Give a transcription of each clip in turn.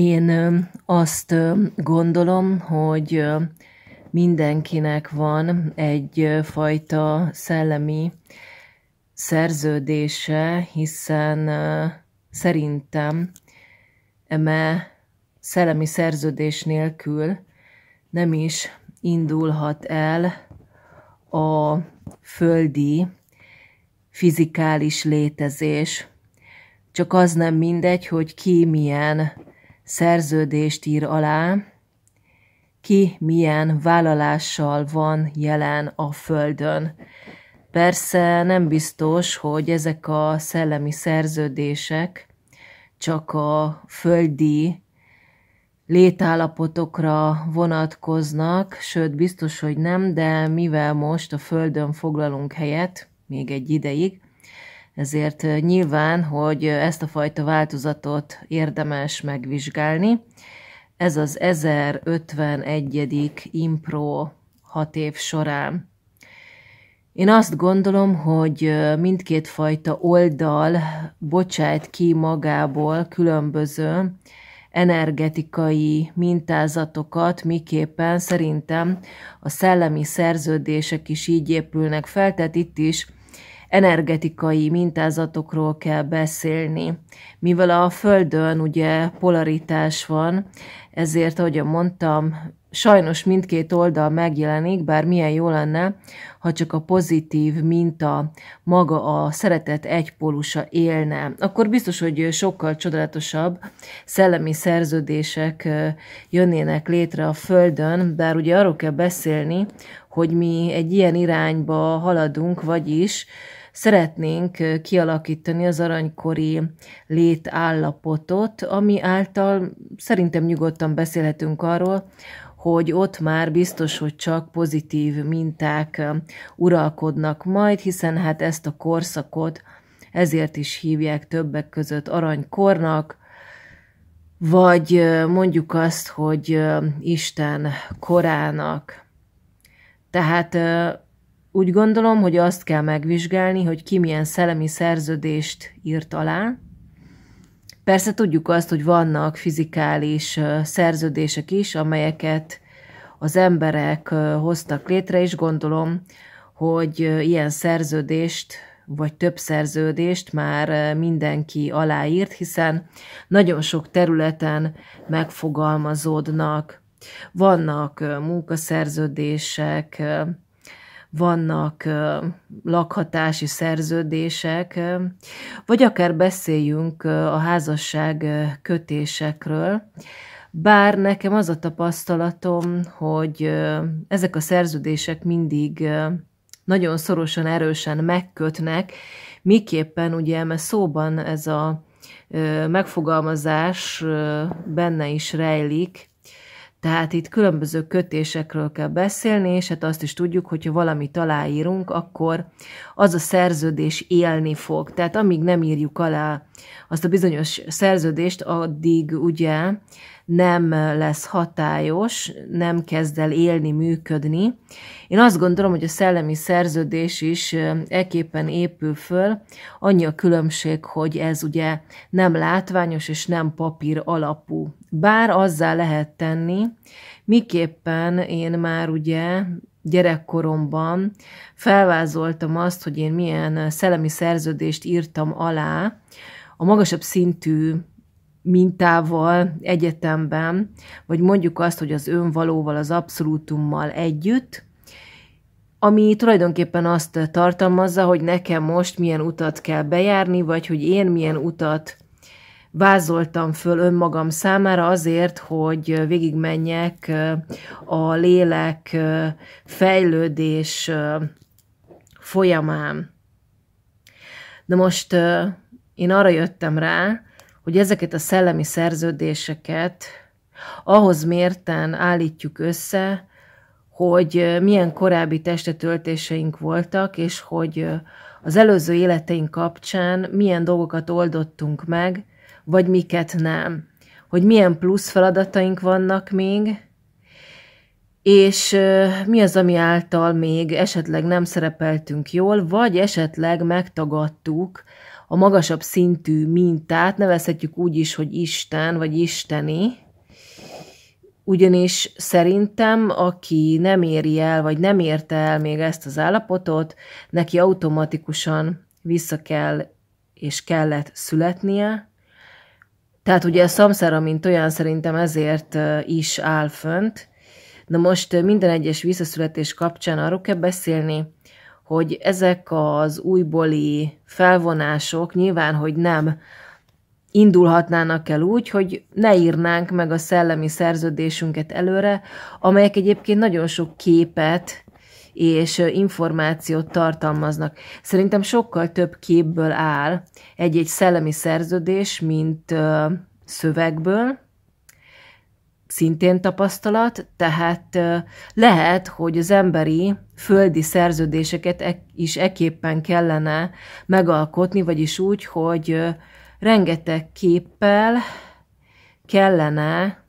Én azt gondolom, hogy mindenkinek van egyfajta szellemi szerződése, hiszen szerintem eme szellemi szerződés nélkül nem is indulhat el a földi fizikális létezés. Csak az nem mindegy, hogy ki milyen szerződést ír alá, ki milyen vállalással van jelen a Földön. Persze nem biztos, hogy ezek a szellemi szerződések csak a földi létállapotokra vonatkoznak, sőt biztos, hogy nem, de mivel most a Földön foglalunk helyet, még egy ideig, ezért nyilván, hogy ezt a fajta változatot érdemes megvizsgálni. Ez az 1051. impro hat év során. Én azt gondolom, hogy mindkét fajta oldal bocsát ki magából különböző energetikai mintázatokat, miképpen szerintem a szellemi szerződések is így épülnek fel, tehát itt is energetikai mintázatokról kell beszélni. Mivel a Földön ugye polaritás van, ezért, ahogy mondtam, sajnos mindkét oldal megjelenik, bár milyen jó lenne, ha csak a pozitív minta maga a szeretet egypólusa élne, akkor biztos, hogy sokkal csodálatosabb szellemi szerződések jönnének létre a Földön, bár ugye arról kell beszélni, hogy mi egy ilyen irányba haladunk, vagyis szeretnénk kialakítani az aranykori létállapotot, ami által szerintem nyugodtan beszélhetünk arról, hogy ott már biztos, hogy csak pozitív minták uralkodnak majd, hiszen hát ezt a korszakot ezért is hívják többek között aranykornak, vagy mondjuk azt, hogy Isten korának. Tehát úgy gondolom, hogy azt kell megvizsgálni, hogy ki milyen szellemi szerződést írt alá. Persze tudjuk azt, hogy vannak fizikális szerződések is, amelyeket az emberek hoztak létre, és gondolom, hogy ilyen szerződést vagy több szerződést már mindenki aláírt, hiszen nagyon sok területen megfogalmazódnak. Vannak munkaszerződések, vannak lakhatási szerződések, vagy akár beszéljünk a házasság kötésekről. Bár nekem az a tapasztalatom, hogy ezek a szerződések mindig nagyon szorosan, erősen megkötnek, miképpen ugye, mert szóban ez a megfogalmazás benne is rejlik, tehát itt különböző kötésekről kell beszélni, és hát azt is tudjuk, hogyha valamit aláírunk, akkor az a szerződés élni fog. Tehát amíg nem írjuk alá azt a bizonyos szerződést, addig ugye nem lesz hatályos, nem kezd el élni, működni. Én azt gondolom, hogy a szellemi szerződés is eképpen épül föl. Annyi a különbség, hogy ez ugye nem látványos és nem papír alapú. Bár azzá lehet tenni, miképpen én már ugye gyerekkoromban felvázoltam azt, hogy én milyen szellemi szerződést írtam alá, a magasabb szintű mintával egyetemben, vagy mondjuk azt, hogy az önvalóval, az abszolútummal együtt, ami tulajdonképpen azt tartalmazza, hogy nekem most milyen utat kell bejárni, vagy hogy én milyen utat vázoltam föl önmagam számára azért, hogy végigmenjek eh, a lélek eh, fejlődés eh, folyamán. Na most én arra jöttem rá, hogy ezeket a szellemi szerződéseket ahhoz mérten állítjuk össze, hogy milyen korábbi testetöltéseink voltak, és hogy az előző életeink kapcsán milyen dolgokat oldottunk meg, vagy miket nem. Hogy milyen plusz feladataink vannak még, és mi az, ami által még esetleg nem szerepeltünk jól, vagy esetleg megtagadtuk a magasabb szintű mintát, nevezhetjük úgy is, hogy Isten vagy Isteni, ugyanis szerintem, aki nem éri el, vagy nem érte el még ezt az állapotot, neki automatikusan vissza kell és kellett születnie. Tehát ugye a szamszára, mint olyan szerintem ezért is áll fönt. Na most minden egyes visszaszületés kapcsán arról kell beszélni, hogy ezek az újbóli felvonások nyilván, hogy nem indulhatnának el úgy, hogy ne írnánk meg a szellemi szerződésünket előre, amelyek egyébként nagyon sok képet és információt tartalmaznak. Szerintem sokkal több képből áll egy-egy szellemi szerződés, mint szövegből, szintén tapasztalat, tehát lehet, hogy az emberi földi szerződéseket is eképpen kellene megalkotni, vagyis úgy, hogy rengeteg képpel kellene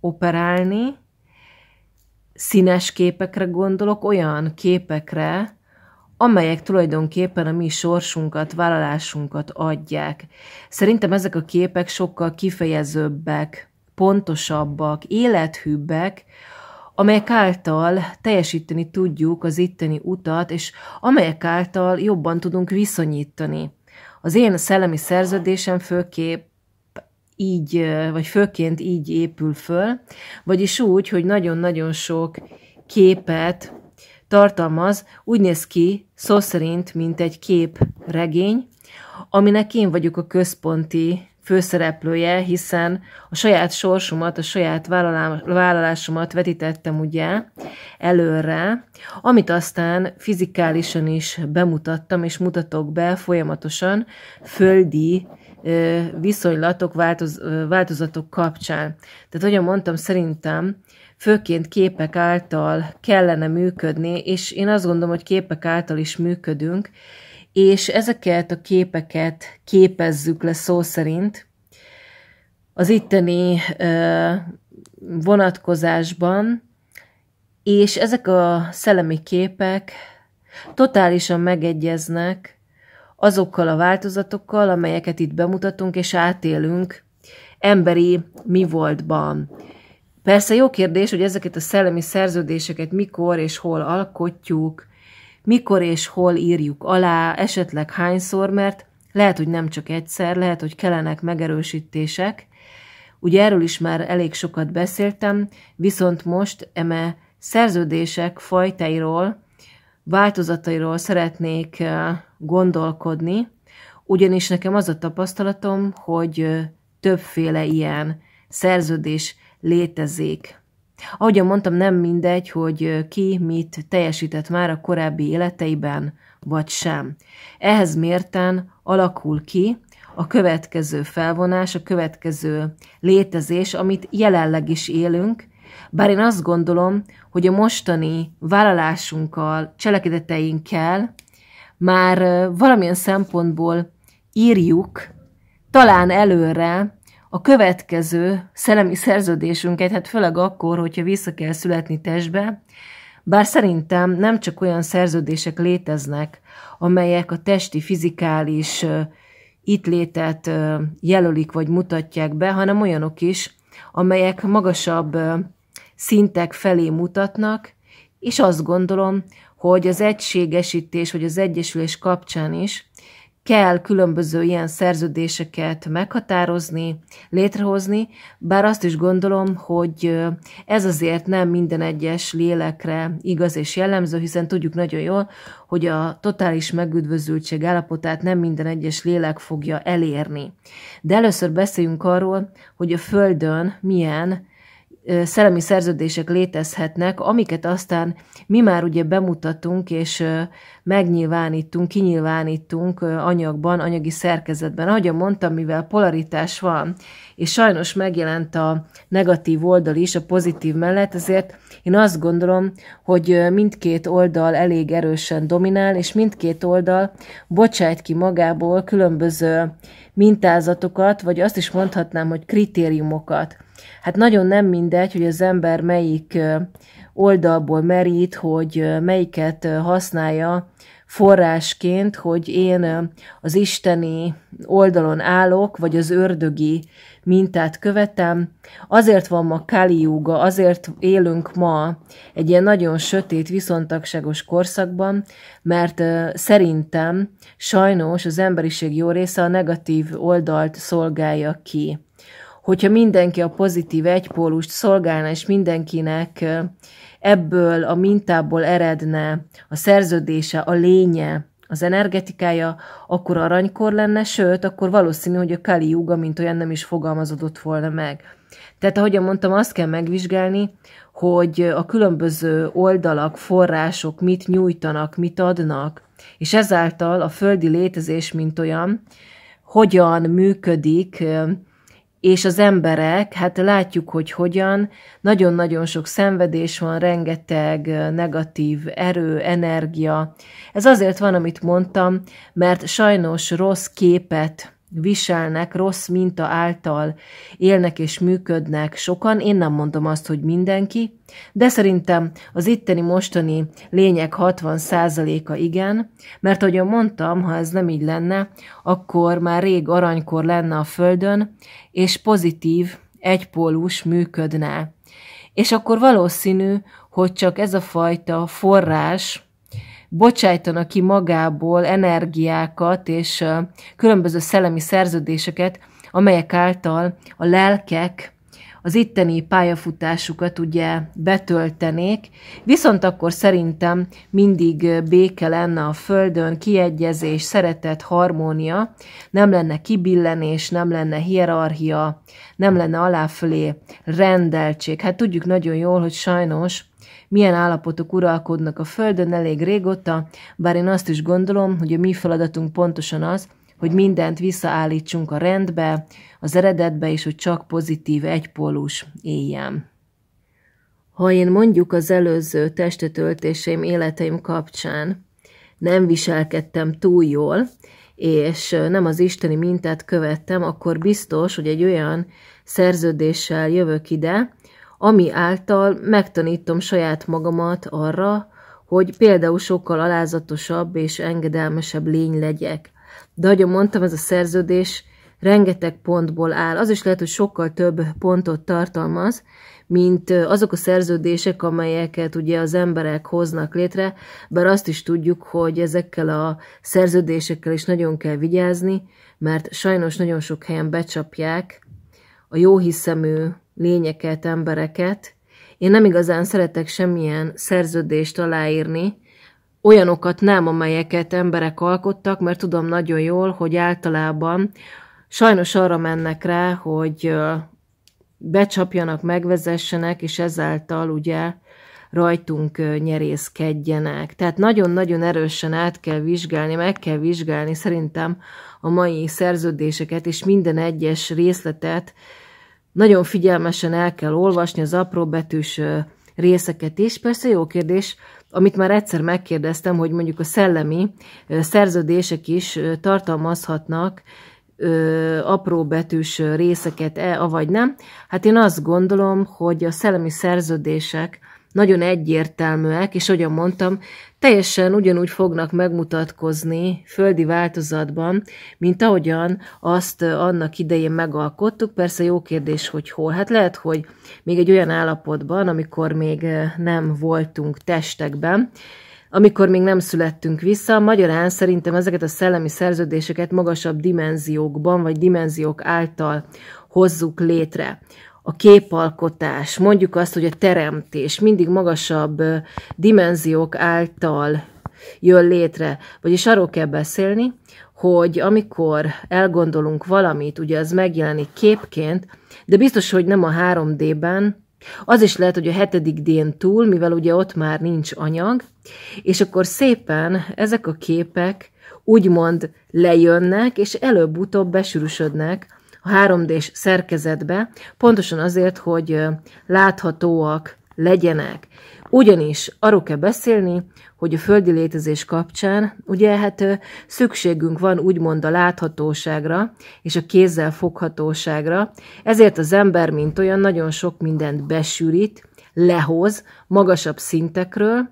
operálni, színes képekre gondolok, olyan képekre, amelyek tulajdonképpen a mi sorsunkat, vállalásunkat adják. Szerintem ezek a képek sokkal kifejezőbbek, pontosabbak, élethűbbek, amelyek által teljesíteni tudjuk az itteni utat, és amelyek által jobban tudunk viszonyítani. Az én szellemi szerződésem főképp így, vagy főként így épül föl, vagyis úgy, hogy nagyon-nagyon sok képet tartalmaz, úgy néz ki szó szerint, mint egy képregény, aminek én vagyok a központi főszereplője, hiszen a saját sorsomat, a saját vállalásomat vetítettem ugye előre, amit aztán fizikálisan is bemutattam, és mutatok be folyamatosan földi viszonylatok, változ, változatok kapcsán. Tehát, ahogy mondtam, szerintem főként képek által kellene működni, és én azt gondolom, hogy képek által is működünk, és ezeket a képeket képezzük le szó szerint az itteni vonatkozásban, és ezek a szellemi képek totálisan megegyeznek azokkal a változatokkal, amelyeket itt bemutatunk és átélünk emberi mi voltban. Persze jó kérdés, hogy ezeket a szellemi szerződéseket mikor és hol alkotjuk, mikor és hol írjuk alá, esetleg hányszor, mert lehet, hogy nem csak egyszer, lehet, hogy kellenek megerősítések. Ugye erről is már elég sokat beszéltem, viszont most eme szerződések fajtairól, változatairól szeretnék gondolkodni, ugyanis nekem az a tapasztalatom, hogy többféle ilyen szerződés létezik. Ahogyan mondtam, nem mindegy, hogy ki mit teljesített már a korábbi életeiben, vagy sem. Ehhez mérten alakul ki a következő felvonás, a következő létezés, amit jelenleg is élünk, bár én azt gondolom, hogy a mostani vállalásunkkal, cselekedeteinkkel már valamilyen szempontból írjuk talán előre a következő szellemi szerződésünket, hát főleg akkor, hogyha vissza kell születni testbe, bár szerintem nem csak olyan szerződések léteznek, amelyek a testi, fizikális itt létet jelölik vagy mutatják be, hanem olyanok is, amelyek magasabb szintek felé mutatnak, és azt gondolom, hogy az egységesítés vagy az egyesülés kapcsán is kell különböző ilyen szerződéseket meghatározni, létrehozni, bár azt is gondolom, hogy ez azért nem minden egyes lélekre igaz és jellemző, hiszen tudjuk nagyon jól, hogy a totális megüdvözültség állapotát nem minden egyes lélek fogja elérni. De először beszéljünk arról, hogy a Földön milyen szellemi szerződések létezhetnek, amiket aztán mi már ugye bemutatunk, és megnyilvánítunk, kinyilvánítunk anyagban, anyagi szerkezetben. Ahogy mondtam, mivel polaritás van, és sajnos megjelent a negatív oldal is a pozitív mellett, ezért én azt gondolom, hogy mindkét oldal elég erősen dominál, és mindkét oldal bocsájt ki magából különböző mintázatokat, vagy azt is mondhatnám, hogy kritériumokat. Hát nagyon nem mindegy, hogy az ember melyik oldalból merít, hogy melyiket használja forrásként, hogy én az isteni oldalon állok, vagy az ördögi mintát követem. Azért van ma Kali Yuga, azért élünk ma egy ilyen nagyon sötét, viszontagságos korszakban, mert szerintem sajnos az emberiség jó része a negatív oldalt szolgálja ki. Hogyha mindenki a pozitív egypólust szolgálna, és mindenkinek ebből a mintából eredne a szerződése, a lénye, az energetikája, akkor aranykor lenne, sőt, akkor valószínű, hogy a Kali Yuga, mint olyan nem is fogalmazódott volna meg. Tehát, ahogyan mondtam, azt kell megvizsgálni, hogy a különböző oldalak, források mit nyújtanak, mit adnak, és ezáltal a földi létezés, mint olyan, hogyan működik és az emberek, hát látjuk, hogy hogyan, nagyon-nagyon sok szenvedés van, rengeteg negatív erő, energia. Ez azért van, amit mondtam, mert sajnos rossz képet viselnek, rossz minta által élnek és működnek sokan. Én nem mondom azt, hogy mindenki, de szerintem az itteni mostani lényeg 60%-a igen, mert ahogy mondtam, ha ez nem így lenne, akkor már rég aranykor lenne a Földön, és pozitív, egypólus működne. És akkor valószínű, hogy csak ez a fajta forrás, bocsájtana ki magából energiákat és különböző szellemi szerződéseket, amelyek által a lelkek az itteni pályafutásukat ugye betöltenék, viszont akkor szerintem mindig béke lenne a földön, kiegyezés, szeretet, harmónia, nem lenne kibillenés, nem lenne hierarchia, nem lenne aláfölé rendeltség. Hát tudjuk nagyon jól, hogy sajnos milyen állapotok uralkodnak a Földön elég régóta, bár én azt is gondolom, hogy a mi feladatunk pontosan az, hogy mindent visszaállítsunk a rendbe, az eredetbe, és hogy csak pozitív egypólus éljen. Ha én mondjuk az előző testetöltéseim életeim kapcsán nem viselkedtem túl jól, és nem az isteni mintát követtem, akkor biztos, hogy egy olyan szerződéssel jövök ide, ami által megtanítom saját magamat arra, hogy például sokkal alázatosabb és engedelmesebb lény legyek. De ahogy mondtam, ez a szerződés rengeteg pontból áll. Az is lehet, hogy sokkal több pontot tartalmaz, mint azok a szerződések, amelyeket ugye az emberek hoznak létre, bár azt is tudjuk, hogy ezekkel a szerződésekkel is nagyon kell vigyázni, mert sajnos nagyon sok helyen becsapják a jó hiszemű lényeket, embereket. Én nem igazán szeretek semmilyen szerződést aláírni, olyanokat nem, amelyeket emberek alkottak, mert tudom nagyon jól, hogy általában sajnos arra mennek rá, hogy becsapjanak, megvezessenek, és ezáltal ugye rajtunk nyerészkedjenek. Tehát nagyon-nagyon erősen át kell vizsgálni, meg kell vizsgálni szerintem a mai szerződéseket és minden egyes részletet, nagyon figyelmesen el kell olvasni az apró betűs részeket is. Persze jó kérdés, amit már egyszer megkérdeztem, hogy mondjuk a szellemi szerződések is tartalmazhatnak ö, apró betűs részeket-e, avagy nem. Hát én azt gondolom, hogy a szellemi szerződések nagyon egyértelműek, és ahogyan mondtam, teljesen ugyanúgy fognak megmutatkozni földi változatban, mint ahogyan azt annak idején megalkottuk. Persze jó kérdés, hogy hol. Hát lehet, hogy még egy olyan állapotban, amikor még nem voltunk testekben, amikor még nem születtünk vissza. Magyarán szerintem ezeket a szellemi szerződéseket magasabb dimenziókban, vagy dimenziók által hozzuk létre a képalkotás, mondjuk azt, hogy a teremtés mindig magasabb dimenziók által jön létre. Vagyis arról kell beszélni, hogy amikor elgondolunk valamit, ugye az megjelenik képként, de biztos, hogy nem a 3D-ben, az is lehet, hogy a hetedik dén túl, mivel ugye ott már nincs anyag, és akkor szépen ezek a képek úgymond lejönnek, és előbb-utóbb besűrűsödnek 3D-s szerkezetbe, pontosan azért, hogy láthatóak legyenek. Ugyanis arról kell beszélni, hogy a földi létezés kapcsán, ugye hát szükségünk van úgymond a láthatóságra és a kézzel foghatóságra, ezért az ember, mint olyan, nagyon sok mindent besűrít, lehoz magasabb szintekről,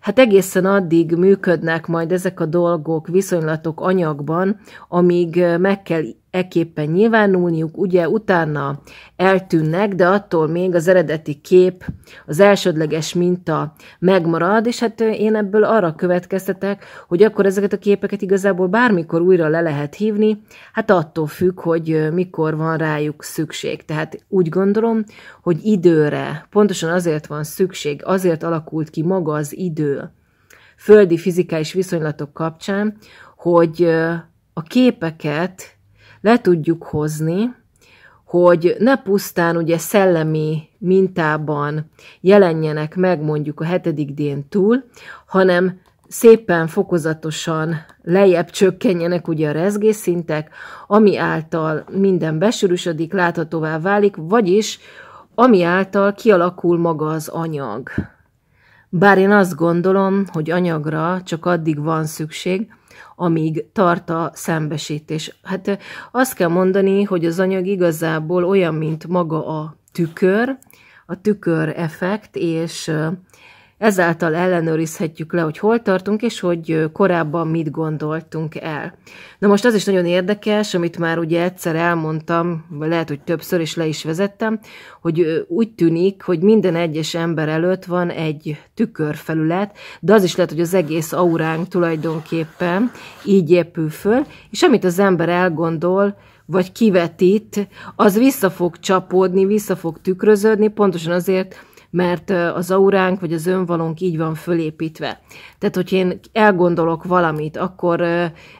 Hát egészen addig működnek majd ezek a dolgok, viszonylatok anyagban, amíg meg kell eképpen nyilvánulniuk, ugye utána eltűnnek, de attól még az eredeti kép, az elsődleges minta megmarad, és hát én ebből arra következtetek, hogy akkor ezeket a képeket igazából bármikor újra le lehet hívni, hát attól függ, hogy mikor van rájuk szükség. Tehát úgy gondolom, hogy időre, pontosan azért van szükség, azért alakult ki maga az idő, földi fizikális viszonylatok kapcsán, hogy a képeket le tudjuk hozni, hogy ne pusztán ugye szellemi mintában jelenjenek meg mondjuk a hetedik dén túl, hanem szépen fokozatosan lejjebb csökkenjenek ugye a rezgésszintek, ami által minden besűrűsödik, láthatóvá válik, vagyis ami által kialakul maga az anyag. Bár én azt gondolom, hogy anyagra csak addig van szükség, amíg tart a szembesítés. Hát azt kell mondani, hogy az anyag igazából olyan, mint maga a tükör, a tükör effekt, és Ezáltal ellenőrizhetjük le, hogy hol tartunk, és hogy korábban mit gondoltunk el. Na most az is nagyon érdekes, amit már ugye egyszer elmondtam, lehet, hogy többször is le is vezettem, hogy úgy tűnik, hogy minden egyes ember előtt van egy tükörfelület, de az is lehet, hogy az egész auránk tulajdonképpen így épül föl, és amit az ember elgondol, vagy kivetít, az vissza fog csapódni, vissza fog tükröződni, pontosan azért, mert az auránk vagy az önvalónk így van fölépítve. Tehát, hogy én elgondolok valamit, akkor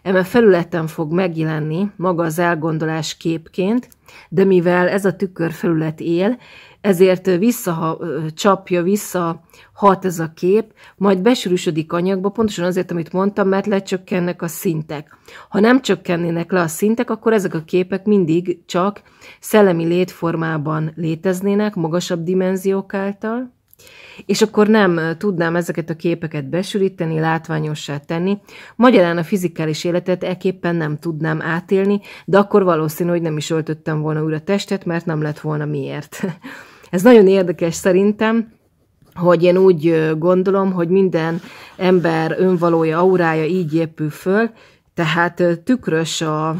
eme felületen fog megjelenni maga az elgondolás képként, de mivel ez a tükörfelület él, ezért vissza vissza hat ez a kép, majd besűrűsödik anyagba, pontosan azért, amit mondtam, mert lecsökkennek a szintek. Ha nem csökkennének le a szintek, akkor ezek a képek mindig csak szellemi létformában léteznének, magasabb dimenziók által, és akkor nem tudnám ezeket a képeket besülíteni, látványossá tenni. Magyarán a fizikális életet eképpen nem tudnám átélni, de akkor valószínű, hogy nem is öltöttem volna újra testet, mert nem lett volna miért. Ez nagyon érdekes szerintem, hogy én úgy gondolom, hogy minden ember önvalója, aurája így épül föl, tehát tükrös a, a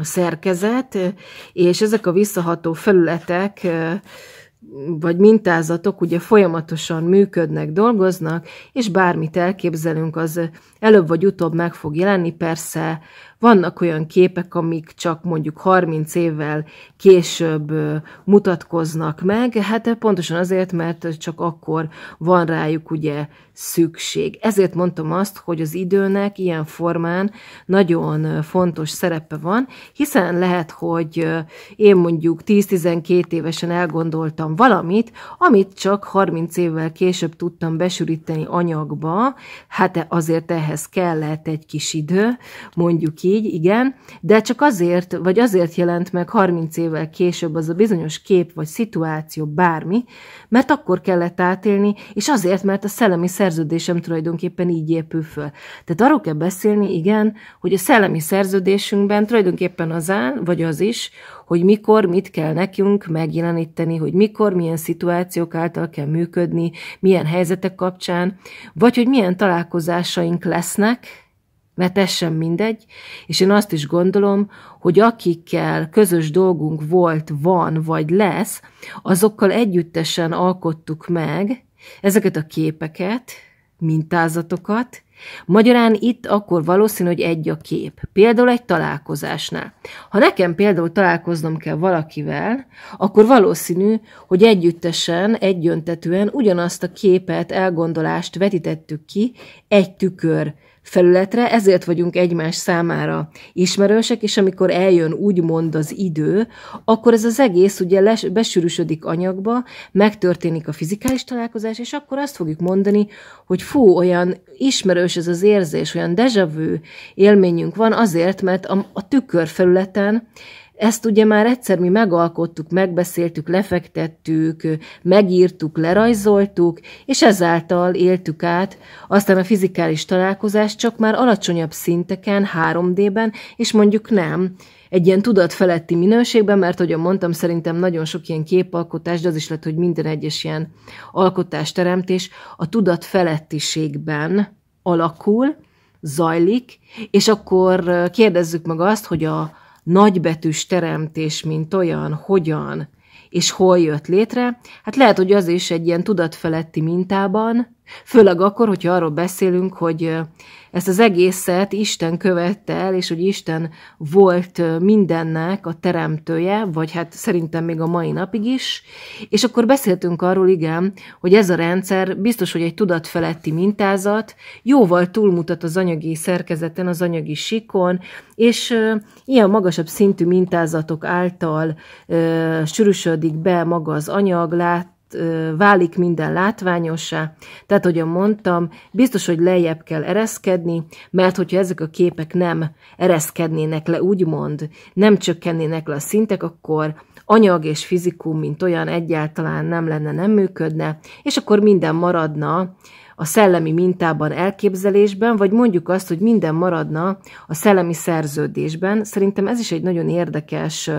szerkezet, és ezek a visszaható felületek vagy mintázatok ugye folyamatosan működnek, dolgoznak, és bármit elképzelünk, az előbb vagy utóbb meg fog jelenni, persze vannak olyan képek, amik csak mondjuk 30 évvel később mutatkoznak meg, hát pontosan azért, mert csak akkor van rájuk ugye szükség. Ezért mondtam azt, hogy az időnek ilyen formán nagyon fontos szerepe van, hiszen lehet, hogy én mondjuk 10-12 évesen elgondoltam valamit, amit csak 30 évvel később tudtam besüríteni anyagba, hát azért ehhez kellett egy kis idő, mondjuk így, így, igen, de csak azért, vagy azért jelent meg 30 évvel később az a bizonyos kép vagy szituáció bármi, mert akkor kellett átélni, és azért, mert a szellemi szerződésem tulajdonképpen így épül föl. Tehát arról kell beszélni, igen, hogy a szellemi szerződésünkben tulajdonképpen az áll, vagy az is, hogy mikor mit kell nekünk megjeleníteni, hogy mikor, milyen szituációk által kell működni, milyen helyzetek kapcsán, vagy hogy milyen találkozásaink lesznek, mert ez sem mindegy, és én azt is gondolom, hogy akikkel közös dolgunk volt, van vagy lesz, azokkal együttesen alkottuk meg ezeket a képeket, mintázatokat, Magyarán itt akkor valószínű, hogy egy a kép. Például egy találkozásnál. Ha nekem például találkoznom kell valakivel, akkor valószínű, hogy együttesen, egyöntetően ugyanazt a képet, elgondolást vetítettük ki egy tükör felületre, ezért vagyunk egymás számára ismerősek, és amikor eljön úgymond az idő, akkor ez az egész ugye les, besűrűsödik anyagba, megtörténik a fizikális találkozás, és akkor azt fogjuk mondani, hogy fú, olyan ismerős ez az érzés, olyan vu élményünk van azért, mert a, a tükörfelületen ezt ugye már egyszer mi megalkottuk, megbeszéltük, lefektettük, megírtuk, lerajzoltuk, és ezáltal éltük át, aztán a fizikális találkozás csak már alacsonyabb szinteken, 3D-ben, és mondjuk nem, egy ilyen tudatfeletti minőségben, mert ahogy mondtam, szerintem nagyon sok ilyen képalkotás, de az is lett, hogy minden egyes ilyen alkotásteremtés a tudatfelettiségben alakul, zajlik, és akkor kérdezzük meg azt, hogy a, nagybetűs teremtés, mint olyan, hogyan és hol jött létre, hát lehet, hogy az is egy ilyen tudatfeletti mintában, Főleg akkor, hogyha arról beszélünk, hogy ezt az egészet Isten követte el, és hogy Isten volt mindennek a teremtője, vagy hát szerintem még a mai napig is, és akkor beszéltünk arról, igen, hogy ez a rendszer biztos, hogy egy tudatfeletti mintázat, jóval túlmutat az anyagi szerkezeten, az anyagi sikon, és ilyen magasabb szintű mintázatok által sűrűsödik be maga az anyag, lát, válik minden látványossá. Tehát, ahogyan mondtam, biztos, hogy lejjebb kell ereszkedni, mert hogyha ezek a képek nem ereszkednének le, úgymond, nem csökkennének le a szintek, akkor anyag és fizikum, mint olyan egyáltalán nem lenne, nem működne, és akkor minden maradna a szellemi mintában, elképzelésben, vagy mondjuk azt, hogy minden maradna a szellemi szerződésben. Szerintem ez is egy nagyon érdekes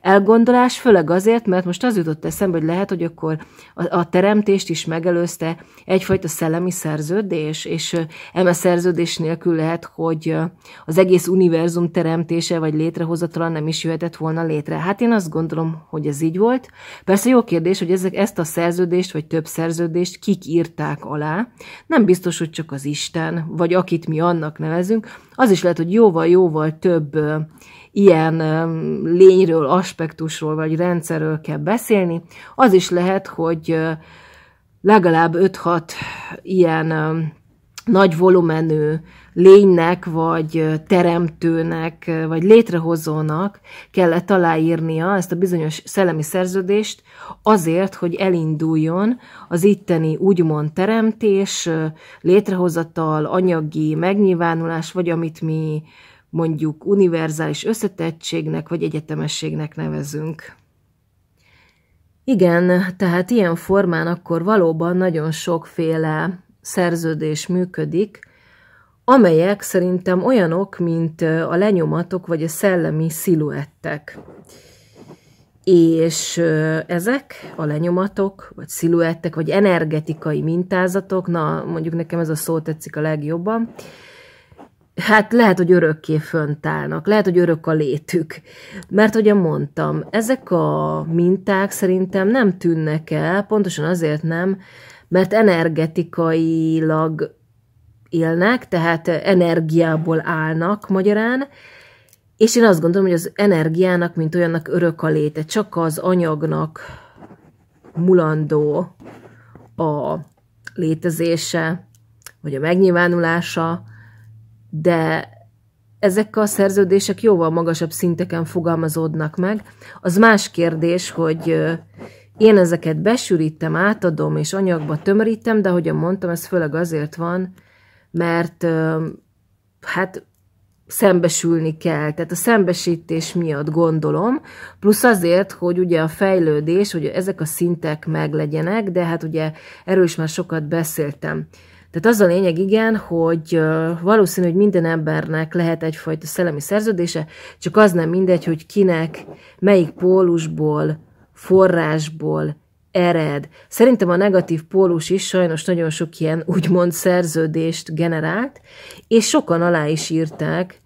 elgondolás, főleg azért, mert most az jutott eszembe, hogy lehet, hogy akkor a, a teremtést is megelőzte egyfajta szellemi szerződés, és eme szerződés nélkül lehet, hogy az egész univerzum teremtése vagy létrehozatala nem is jöhetett volna létre. Hát én azt gondolom, hogy ez így volt. Persze jó kérdés, hogy ezek, ezt a szerződést vagy több szerződést kik írták alá, nem biztos, hogy csak az Isten, vagy akit mi annak nevezünk, az is lehet, hogy jóval-jóval több ilyen lényről, aspektusról, vagy rendszerről kell beszélni. Az is lehet, hogy legalább 5-6 ilyen nagy volumenű lénynek, vagy teremtőnek, vagy létrehozónak kellett aláírnia ezt a bizonyos szellemi szerződést azért, hogy elinduljon az itteni úgymond teremtés, létrehozatal, anyagi megnyilvánulás, vagy amit mi mondjuk univerzális összetettségnek, vagy egyetemességnek nevezünk. Igen, tehát ilyen formán akkor valóban nagyon sokféle szerződés működik, amelyek szerintem olyanok, mint a lenyomatok vagy a szellemi sziluettek. És ezek a lenyomatok, vagy sziluettek, vagy energetikai mintázatok, na mondjuk nekem ez a szó tetszik a legjobban, hát lehet, hogy örökké állnak, lehet, hogy örök a létük. Mert ahogyan mondtam, ezek a minták szerintem nem tűnnek el, pontosan azért nem, mert energetikailag élnek, tehát energiából állnak magyarán, és én azt gondolom, hogy az energiának, mint olyannak örök a léte, csak az anyagnak mulandó a létezése, vagy a megnyilvánulása, de ezek a szerződések jóval magasabb szinteken fogalmazódnak meg. Az más kérdés, hogy én ezeket besűrítem, átadom és anyagba tömörítem, de ahogyan mondtam, ez főleg azért van, mert hát szembesülni kell, tehát a szembesítés miatt gondolom, plusz azért, hogy ugye a fejlődés, hogy ezek a szintek meglegyenek, de hát ugye erről is már sokat beszéltem. Tehát az a lényeg, igen, hogy valószínű, hogy minden embernek lehet egyfajta szellemi szerződése, csak az nem mindegy, hogy kinek, melyik pólusból, forrásból, ered. Szerintem a negatív pólus is sajnos nagyon sok ilyen úgymond szerződést generált, és sokan alá is írták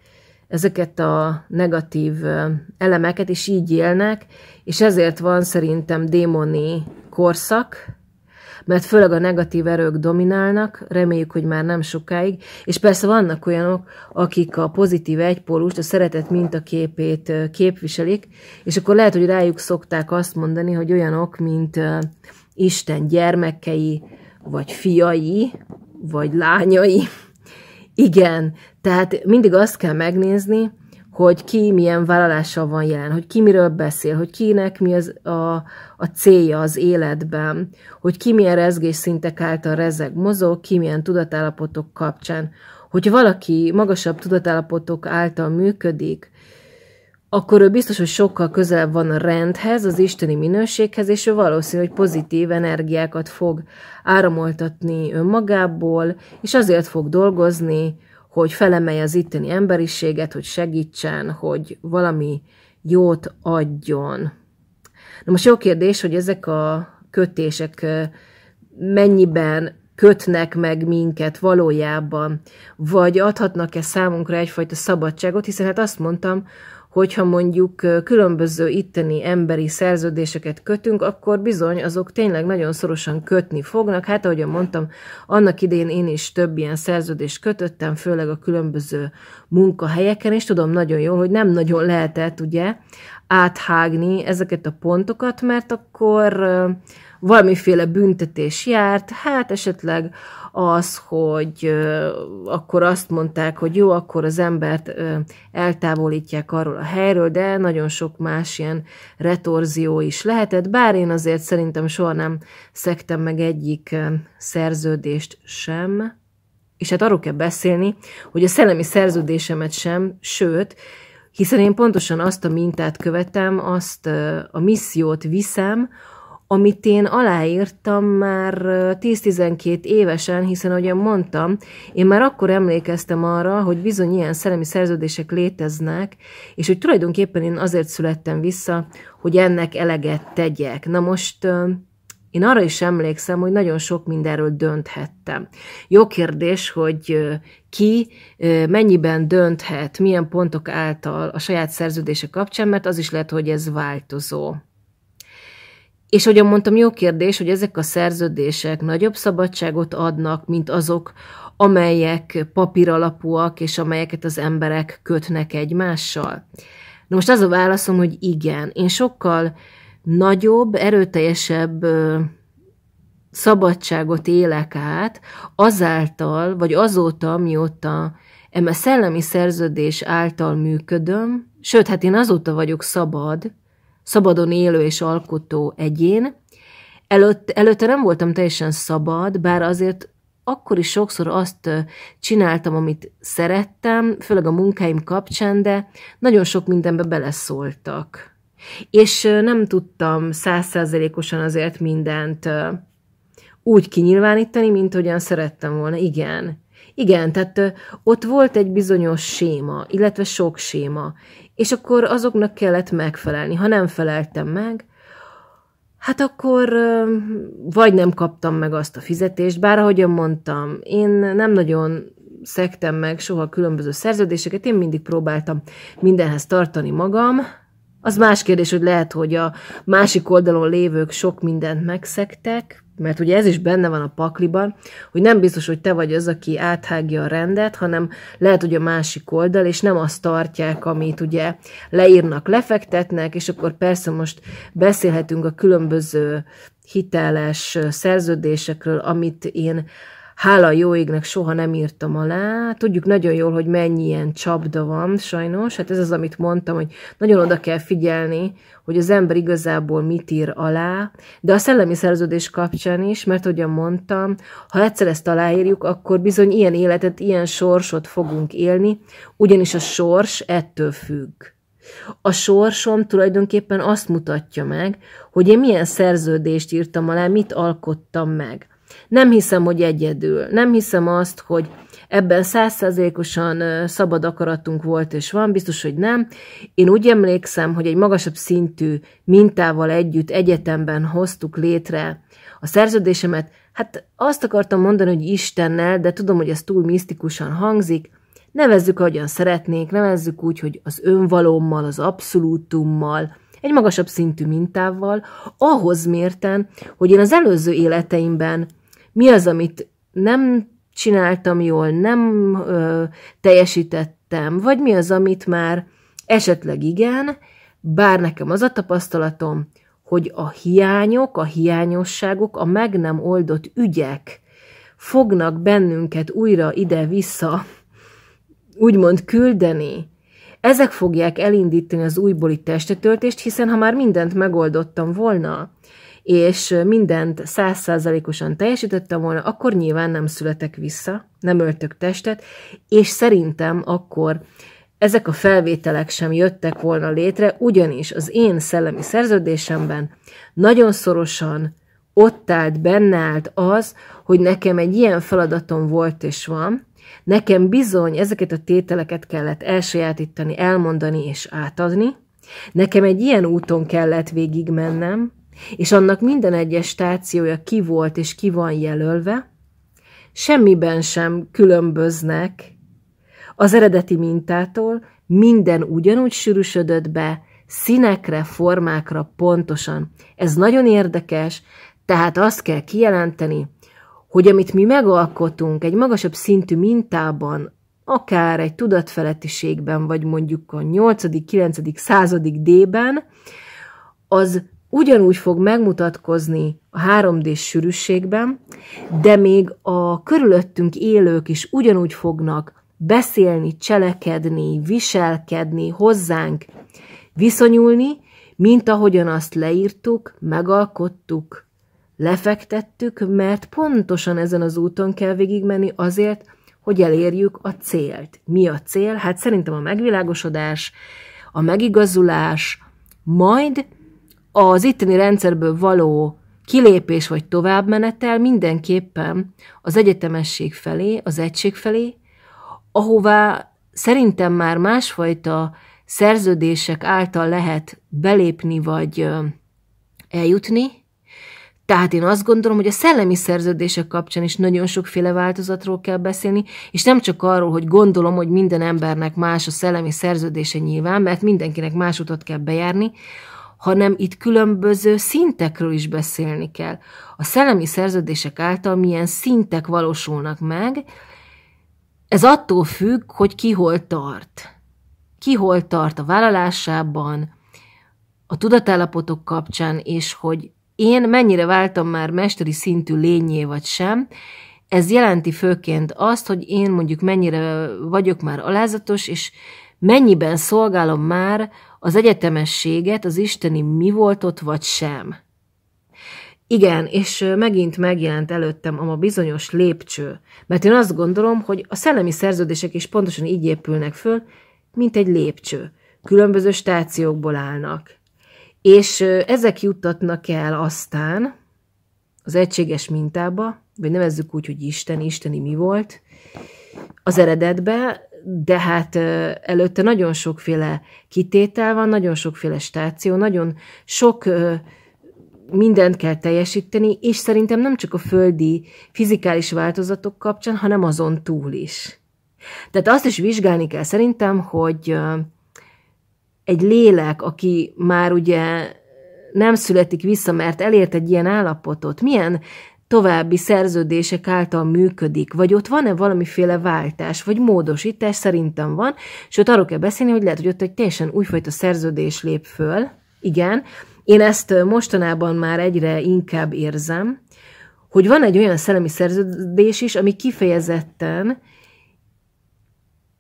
ezeket a negatív elemeket, és így élnek, és ezért van szerintem démoni korszak, mert főleg a negatív erők dominálnak, reméljük, hogy már nem sokáig, és persze vannak olyanok, akik a pozitív egypólust, a szeretet mintaképét képviselik, és akkor lehet, hogy rájuk szokták azt mondani, hogy olyanok, mint Isten gyermekei, vagy fiai, vagy lányai. Igen, tehát mindig azt kell megnézni, hogy ki milyen vállalással van jelen, hogy ki miről beszél, hogy kinek mi az a, a célja az életben, hogy ki milyen rezgésszintek által rezeg, mozog, ki milyen tudatállapotok kapcsán. Hogy valaki magasabb tudatállapotok által működik, akkor ő biztos, hogy sokkal közelebb van a rendhez, az isteni minőséghez, és ő valószínű, hogy pozitív energiákat fog áramoltatni önmagából, és azért fog dolgozni, hogy felemelje az itteni emberiséget, hogy segítsen, hogy valami jót adjon. Na most jó kérdés, hogy ezek a kötések mennyiben kötnek meg minket valójában, vagy adhatnak-e számunkra egyfajta szabadságot, hiszen hát azt mondtam, hogyha mondjuk különböző itteni emberi szerződéseket kötünk, akkor bizony azok tényleg nagyon szorosan kötni fognak. Hát ahogyan mondtam, annak idén én is több ilyen szerződést kötöttem, főleg a különböző munkahelyeken, és tudom nagyon jól, hogy nem nagyon lehetett ugye áthágni ezeket a pontokat, mert akkor valamiféle büntetés járt, hát esetleg az, hogy akkor azt mondták, hogy jó, akkor az embert eltávolítják arról a helyről, de nagyon sok más ilyen retorzió is lehetett, bár én azért szerintem soha nem szektem meg egyik szerződést sem, és hát arról kell beszélni, hogy a szellemi szerződésemet sem, sőt, hiszen én pontosan azt a mintát követem, azt a missziót viszem, amit én aláírtam már 10-12 évesen, hiszen ahogy mondtam, én már akkor emlékeztem arra, hogy bizony ilyen szellemi szerződések léteznek, és hogy tulajdonképpen én azért születtem vissza, hogy ennek eleget tegyek. Na most én arra is emlékszem, hogy nagyon sok mindenről dönthettem. Jó kérdés, hogy ki mennyiben dönthet, milyen pontok által a saját szerződése kapcsán, mert az is lehet, hogy ez változó. És ahogyan mondtam, jó kérdés, hogy ezek a szerződések nagyobb szabadságot adnak, mint azok, amelyek papír alapúak, és amelyeket az emberek kötnek egymással? Na most az a válaszom, hogy igen. Én sokkal nagyobb, erőteljesebb szabadságot élek át azáltal, vagy azóta, mióta eme szellemi szerződés által működöm, sőt, hát én azóta vagyok szabad, szabadon élő és alkotó egyén. Előtt, előtte nem voltam teljesen szabad, bár azért akkor is sokszor azt csináltam, amit szerettem, főleg a munkáim kapcsán, de nagyon sok mindenbe beleszóltak. És nem tudtam százszerzelékosan azért mindent úgy kinyilvánítani, mint hogyan szerettem volna. Igen. Igen, tehát ott volt egy bizonyos séma, illetve sok séma, és akkor azoknak kellett megfelelni. Ha nem feleltem meg, hát akkor vagy nem kaptam meg azt a fizetést, bár ahogyan mondtam, én nem nagyon szektem meg soha különböző szerződéseket, én mindig próbáltam mindenhez tartani magam, az más kérdés, hogy lehet, hogy a másik oldalon lévők sok mindent megszektek, mert ugye ez is benne van a pakliban, hogy nem biztos, hogy te vagy az, aki áthágja a rendet, hanem lehet, hogy a másik oldal, és nem azt tartják, amit ugye leírnak, lefektetnek, és akkor persze most beszélhetünk a különböző hiteles szerződésekről, amit én Hála jó égnek soha nem írtam alá. Tudjuk nagyon jól, hogy mennyi ilyen csapda van sajnos. Hát ez az, amit mondtam, hogy nagyon oda kell figyelni, hogy az ember igazából mit ír alá, de a szellemi szerződés kapcsán is, mert ahogyan mondtam, ha egyszer ezt aláírjuk, akkor bizony ilyen életet, ilyen sorsot fogunk élni, ugyanis a sors ettől függ. A sorsom tulajdonképpen azt mutatja meg, hogy én milyen szerződést írtam alá, mit alkottam meg. Nem hiszem, hogy egyedül. Nem hiszem azt, hogy ebben százszerzékosan szabad akaratunk volt és van, biztos, hogy nem. Én úgy emlékszem, hogy egy magasabb szintű mintával együtt egyetemben hoztuk létre a szerződésemet. Hát azt akartam mondani, hogy Istennel, de tudom, hogy ez túl misztikusan hangzik, nevezzük, ahogyan szeretnék, nevezzük úgy, hogy az önvalommal, az abszolútummal, egy magasabb szintű mintával, ahhoz mérten, hogy én az előző életeimben mi az, amit nem csináltam jól, nem ö, teljesítettem, vagy mi az, amit már esetleg igen, bár nekem az a tapasztalatom, hogy a hiányok, a hiányosságok, a meg nem oldott ügyek fognak bennünket újra ide-vissza, úgymond küldeni. Ezek fogják elindítani az újbóli testetöltést, hiszen ha már mindent megoldottam volna, és mindent százszázalékosan teljesítettem volna, akkor nyilván nem születek vissza, nem öltök testet, és szerintem akkor ezek a felvételek sem jöttek volna létre, ugyanis az én szellemi szerződésemben nagyon szorosan ott állt, benne állt az, hogy nekem egy ilyen feladatom volt és van, nekem bizony ezeket a tételeket kellett elsajátítani, elmondani és átadni, nekem egy ilyen úton kellett végigmennem, és annak minden egyes stációja ki volt és ki van jelölve, semmiben sem különböznek az eredeti mintától, minden ugyanúgy sűrűsödött be, színekre, formákra pontosan. Ez nagyon érdekes, tehát azt kell kijelenteni, hogy amit mi megalkotunk egy magasabb szintű mintában, akár egy tudatfelettiségben, vagy mondjuk a 8., 9., századik D-ben, az ugyanúgy fog megmutatkozni a 3D sűrűségben, de még a körülöttünk élők is ugyanúgy fognak beszélni, cselekedni, viselkedni, hozzánk viszonyulni, mint ahogyan azt leírtuk, megalkottuk, lefektettük, mert pontosan ezen az úton kell végigmenni azért, hogy elérjük a célt. Mi a cél? Hát szerintem a megvilágosodás, a megigazulás, majd az itteni rendszerből való kilépés vagy továbbmenetel mindenképpen az egyetemesség felé, az egység felé, ahová szerintem már másfajta szerződések által lehet belépni vagy eljutni. Tehát én azt gondolom, hogy a szellemi szerződések kapcsán is nagyon sokféle változatról kell beszélni, és nem csak arról, hogy gondolom, hogy minden embernek más a szellemi szerződése nyilván, mert mindenkinek más utat kell bejárni, hanem itt különböző szintekről is beszélni kell. A szellemi szerződések által milyen szintek valósulnak meg, ez attól függ, hogy ki hol tart. Ki hol tart a vállalásában, a tudatállapotok kapcsán, és hogy én mennyire váltam már mesteri szintű lényé vagy sem, ez jelenti főként azt, hogy én mondjuk mennyire vagyok már alázatos, és mennyiben szolgálom már az egyetemességet, az isteni mi volt ott, vagy sem. Igen, és megint megjelent előttem a ma bizonyos lépcső, mert én azt gondolom, hogy a szellemi szerződések is pontosan így épülnek föl, mint egy lépcső. Különböző stációkból állnak. És ezek juttatnak el aztán az egységes mintába, vagy nevezzük úgy, hogy Isten, Isteni mi volt, az eredetbe, de hát előtte nagyon sokféle kitétel van, nagyon sokféle stáció, nagyon sok mindent kell teljesíteni, és szerintem nem csak a földi fizikális változatok kapcsán, hanem azon túl is. Tehát azt is vizsgálni kell szerintem, hogy egy lélek, aki már ugye nem születik vissza, mert elért egy ilyen állapotot, milyen további szerződések által működik, vagy ott van-e valamiféle váltás, vagy módosítás, szerintem van, sőt arról kell beszélni, hogy lehet, hogy ott egy teljesen újfajta szerződés lép föl, igen, én ezt mostanában már egyre inkább érzem, hogy van egy olyan szellemi szerződés is, ami kifejezetten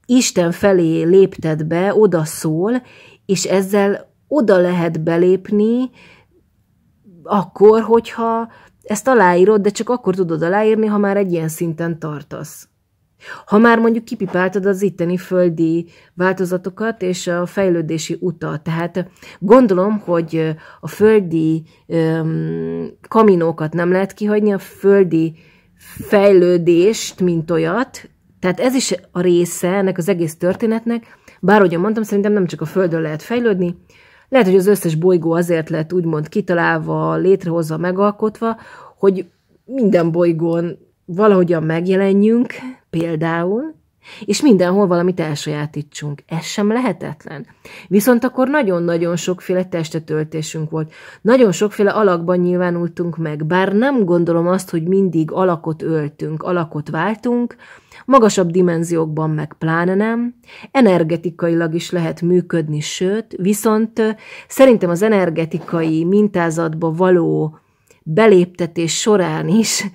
Isten felé lépted be, oda szól, és ezzel oda lehet belépni, akkor, hogyha ezt aláírod, de csak akkor tudod aláírni, ha már egy ilyen szinten tartasz. Ha már mondjuk kipipáltad az itteni földi változatokat és a fejlődési utat, tehát gondolom, hogy a földi um, kaminókat nem lehet kihagyni, a földi fejlődést, mint olyat, tehát ez is a része ennek az egész történetnek, bár ahogy mondtam, szerintem nem csak a Földön lehet fejlődni, lehet, hogy az összes bolygó azért lett úgymond kitalálva, létrehozva, megalkotva, hogy minden bolygón valahogyan megjelenjünk, például, és mindenhol valamit elsajátítsunk. Ez sem lehetetlen. Viszont akkor nagyon-nagyon sokféle testetöltésünk volt. Nagyon sokféle alakban nyilvánultunk meg, bár nem gondolom azt, hogy mindig alakot öltünk, alakot váltunk, magasabb dimenziókban meg pláne nem, energetikailag is lehet működni, sőt, viszont szerintem az energetikai mintázatba való beléptetés során is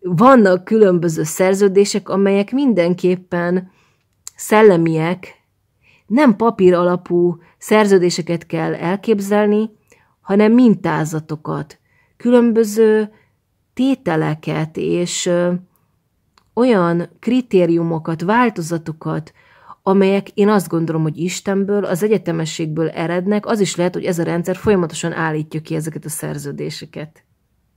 vannak különböző szerződések, amelyek mindenképpen szellemiek, nem papír alapú szerződéseket kell elképzelni, hanem mintázatokat, különböző tételeket és olyan kritériumokat, változatokat, amelyek én azt gondolom, hogy Istenből, az egyetemességből erednek, az is lehet, hogy ez a rendszer folyamatosan állítja ki ezeket a szerződéseket.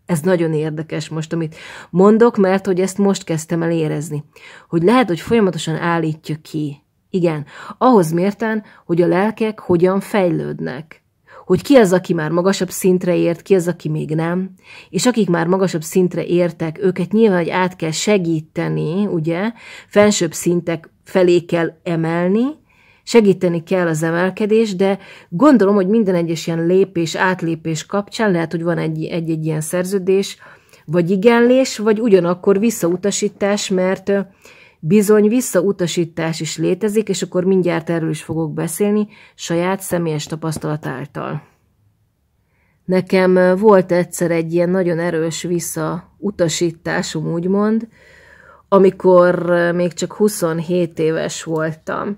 Ez nagyon érdekes most, amit mondok, mert hogy ezt most kezdtem el érezni. Hogy lehet, hogy folyamatosan állítja ki. Igen, ahhoz mérten, hogy a lelkek hogyan fejlődnek hogy ki az, aki már magasabb szintre ért, ki az, aki még nem, és akik már magasabb szintre értek, őket nyilván, hogy át kell segíteni, ugye, felsőbb szintek felé kell emelni, segíteni kell az emelkedés, de gondolom, hogy minden egyes ilyen lépés, átlépés kapcsán lehet, hogy van egy-egy ilyen szerződés, vagy igenlés, vagy ugyanakkor visszautasítás, mert Bizony visszautasítás is létezik, és akkor mindjárt erről is fogok beszélni, saját személyes tapasztalat által. Nekem eh, volt egyszer egy ilyen nagyon erős visszautasításom, úgymond, amikor eh, még csak 27 éves voltam.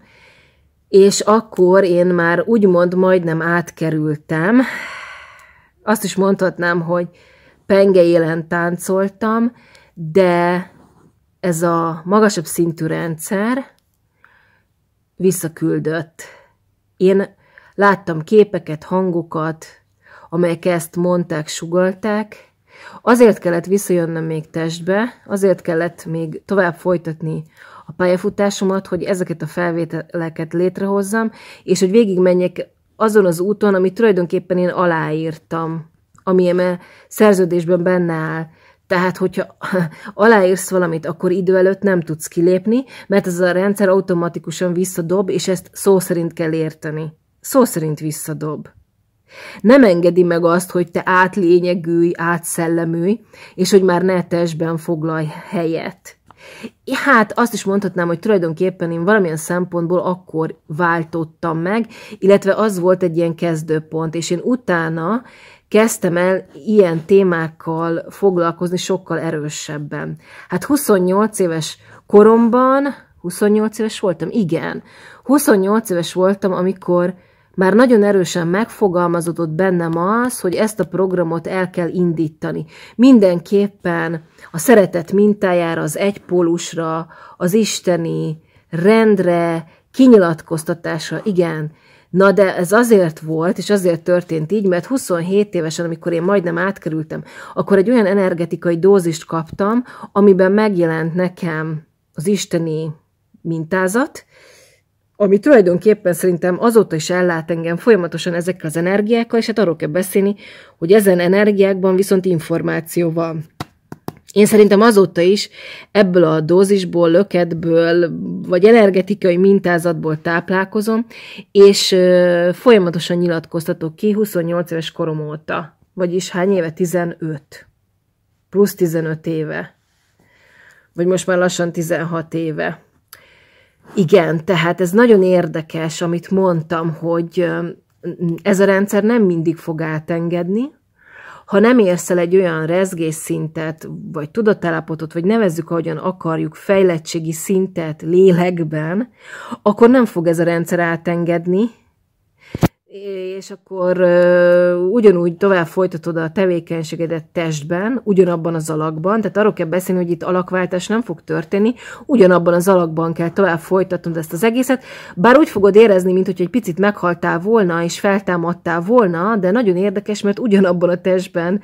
És akkor én már úgymond majdnem átkerültem. Azt is mondhatnám, hogy penge élen táncoltam, de ez a magasabb szintű rendszer visszaküldött. Én láttam képeket, hangokat, amelyek ezt mondták, sugalták. Azért kellett visszajönnem még testbe, azért kellett még tovább folytatni a pályafutásomat, hogy ezeket a felvételeket létrehozzam, és hogy végigmenjek azon az úton, amit tulajdonképpen én aláírtam, ami szerződésben benne áll. Tehát, hogyha aláírsz valamit, akkor idő előtt nem tudsz kilépni, mert ez a rendszer automatikusan visszadob, és ezt szó szerint kell érteni. Szó szerint visszadob. Nem engedi meg azt, hogy te átlényegülj, átszellemülj, és hogy már ne testben foglalj helyet. Hát azt is mondhatnám, hogy tulajdonképpen én valamilyen szempontból akkor váltottam meg, illetve az volt egy ilyen kezdőpont, és én utána kezdtem el ilyen témákkal foglalkozni sokkal erősebben. Hát 28 éves koromban, 28 éves voltam, igen, 28 éves voltam, amikor már nagyon erősen megfogalmazódott bennem az, hogy ezt a programot el kell indítani. Mindenképpen a szeretet mintájára, az egypólusra, az isteni rendre, kinyilatkoztatásra, igen, Na de ez azért volt, és azért történt így, mert 27 évesen, amikor én majdnem átkerültem, akkor egy olyan energetikai dózist kaptam, amiben megjelent nekem az isteni mintázat, ami tulajdonképpen szerintem azóta is ellát engem folyamatosan ezekkel az energiákkal, és hát arról kell beszélni, hogy ezen energiákban viszont információ van. Én szerintem azóta is ebből a dózisból, löketből, vagy energetikai mintázatból táplálkozom, és folyamatosan nyilatkoztatok ki 28 éves korom óta. Vagyis hány éve? 15. Plusz 15 éve. Vagy most már lassan 16 éve. Igen, tehát ez nagyon érdekes, amit mondtam, hogy ez a rendszer nem mindig fog átengedni, ha nem érsz el egy olyan rezgésszintet, vagy tudatállapotot, vagy nevezzük, ahogyan akarjuk, fejlettségi szintet lélekben, akkor nem fog ez a rendszer átengedni, és akkor uh, ugyanúgy tovább folytatod a tevékenységedet testben, ugyanabban az alakban, tehát arról kell beszélni, hogy itt alakváltás nem fog történni, ugyanabban az alakban kell tovább folytatnod ezt az egészet, bár úgy fogod érezni, mint hogy egy picit meghaltál volna, és feltámadtál volna, de nagyon érdekes, mert ugyanabban a testben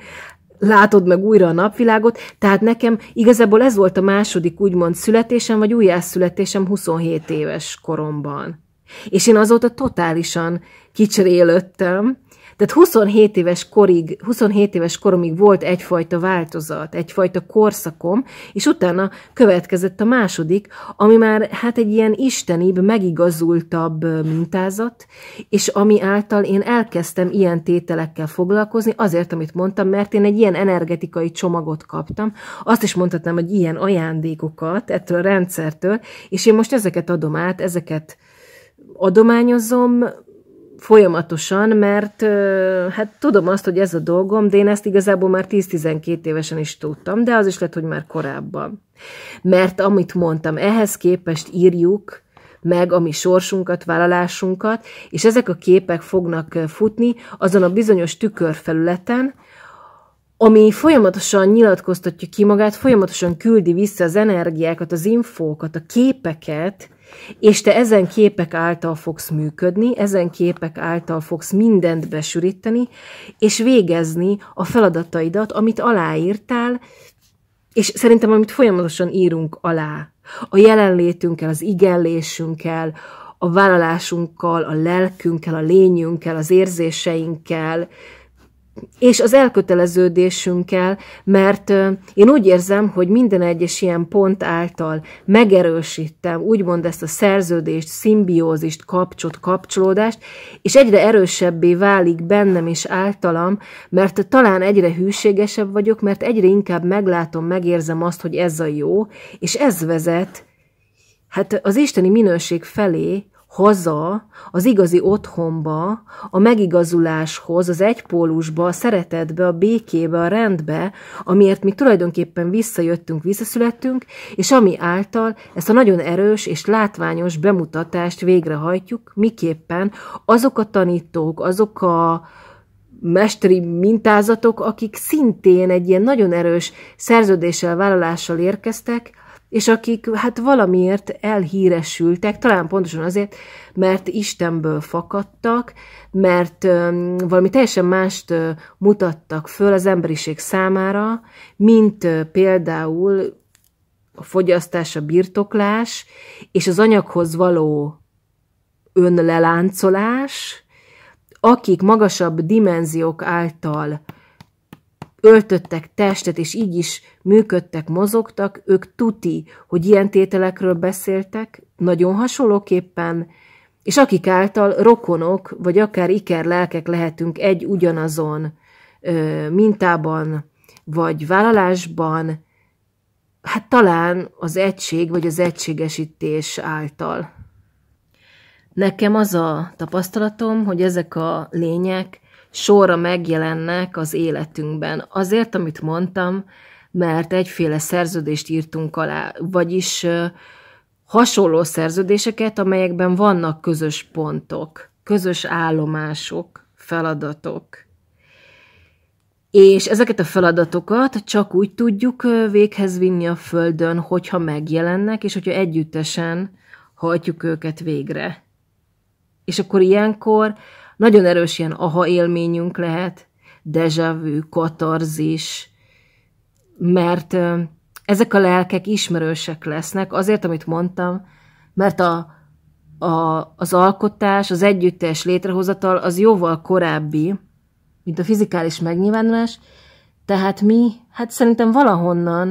látod meg újra a napvilágot, tehát nekem igazából ez volt a második úgymond születésem, vagy újjászületésem 27 éves koromban. És én azóta totálisan kicserélődtem. Tehát 27 éves korig, 27 éves koromig volt egyfajta változat, egyfajta korszakom, és utána következett a második, ami már hát egy ilyen istenibb, megigazultabb mintázat, és ami által én elkezdtem ilyen tételekkel foglalkozni, azért, amit mondtam, mert én egy ilyen energetikai csomagot kaptam, azt is mondhatnám, hogy ilyen ajándékokat ettől a rendszertől, és én most ezeket adom át, ezeket adományozom, folyamatosan, mert hát tudom azt, hogy ez a dolgom, de én ezt igazából már 10-12 évesen is tudtam, de az is lett, hogy már korábban. Mert amit mondtam, ehhez képest írjuk meg a mi sorsunkat, vállalásunkat, és ezek a képek fognak futni azon a bizonyos tükörfelületen, ami folyamatosan nyilatkoztatja ki magát, folyamatosan küldi vissza az energiákat, az infókat, a képeket, és te ezen képek által fogsz működni, ezen képek által fogsz mindent besüríteni és végezni a feladataidat, amit aláírtál, és szerintem, amit folyamatosan írunk alá, a jelenlétünkkel, az igenlésünkkel, a vállalásunkkal, a lelkünkkel, a lényünkkel, az érzéseinkkel, és az elköteleződésünkkel, mert én úgy érzem, hogy minden egyes ilyen pont által megerősítem úgymond ezt a szerződést, szimbiózist, kapcsot, kapcsolódást, és egyre erősebbé válik bennem is általam, mert talán egyre hűségesebb vagyok, mert egyre inkább meglátom, megérzem azt, hogy ez a jó, és ez vezet hát az isteni minőség felé, haza, az igazi otthonba, a megigazuláshoz, az egypólusba, a szeretetbe, a békébe, a rendbe, amiért mi tulajdonképpen visszajöttünk, visszaszülettünk, és ami által ezt a nagyon erős és látványos bemutatást végrehajtjuk, miképpen azok a tanítók, azok a mesteri mintázatok, akik szintén egy ilyen nagyon erős szerződéssel, vállalással érkeztek, és akik hát valamiért elhíresültek, talán pontosan azért, mert Istenből fakadtak, mert valami teljesen mást mutattak föl az emberiség számára, mint például a fogyasztás, a birtoklás, és az anyaghoz való önleláncolás, akik magasabb dimenziók által öltöttek testet, és így is működtek, mozogtak, ők tuti, hogy ilyen tételekről beszéltek, nagyon hasonlóképpen, és akik által rokonok, vagy akár lelkek lehetünk egy ugyanazon ö, mintában, vagy vállalásban, hát talán az egység, vagy az egységesítés által. Nekem az a tapasztalatom, hogy ezek a lények sorra megjelennek az életünkben. Azért, amit mondtam, mert egyféle szerződést írtunk alá, vagyis hasonló szerződéseket, amelyekben vannak közös pontok, közös állomások, feladatok. És ezeket a feladatokat csak úgy tudjuk véghez vinni a Földön, hogyha megjelennek, és hogyha együttesen hajtjuk őket végre. És akkor ilyenkor nagyon erős ilyen aha élményünk lehet, deja vu, katarzis, mert ezek a lelkek ismerősek lesznek, azért, amit mondtam, mert a, a, az alkotás, az együttes létrehozatal az jóval korábbi, mint a fizikális megnyilvánulás, tehát mi, hát szerintem valahonnan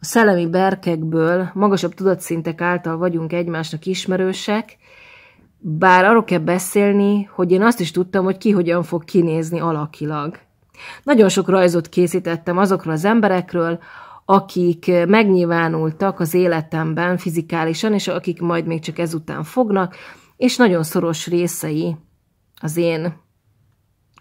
a szellemi berkekből, magasabb tudatszintek által vagyunk egymásnak ismerősek, bár arról kell beszélni, hogy én azt is tudtam, hogy ki hogyan fog kinézni alakilag. Nagyon sok rajzot készítettem azokról az emberekről, akik megnyilvánultak az életemben fizikálisan, és akik majd még csak ezután fognak, és nagyon szoros részei az én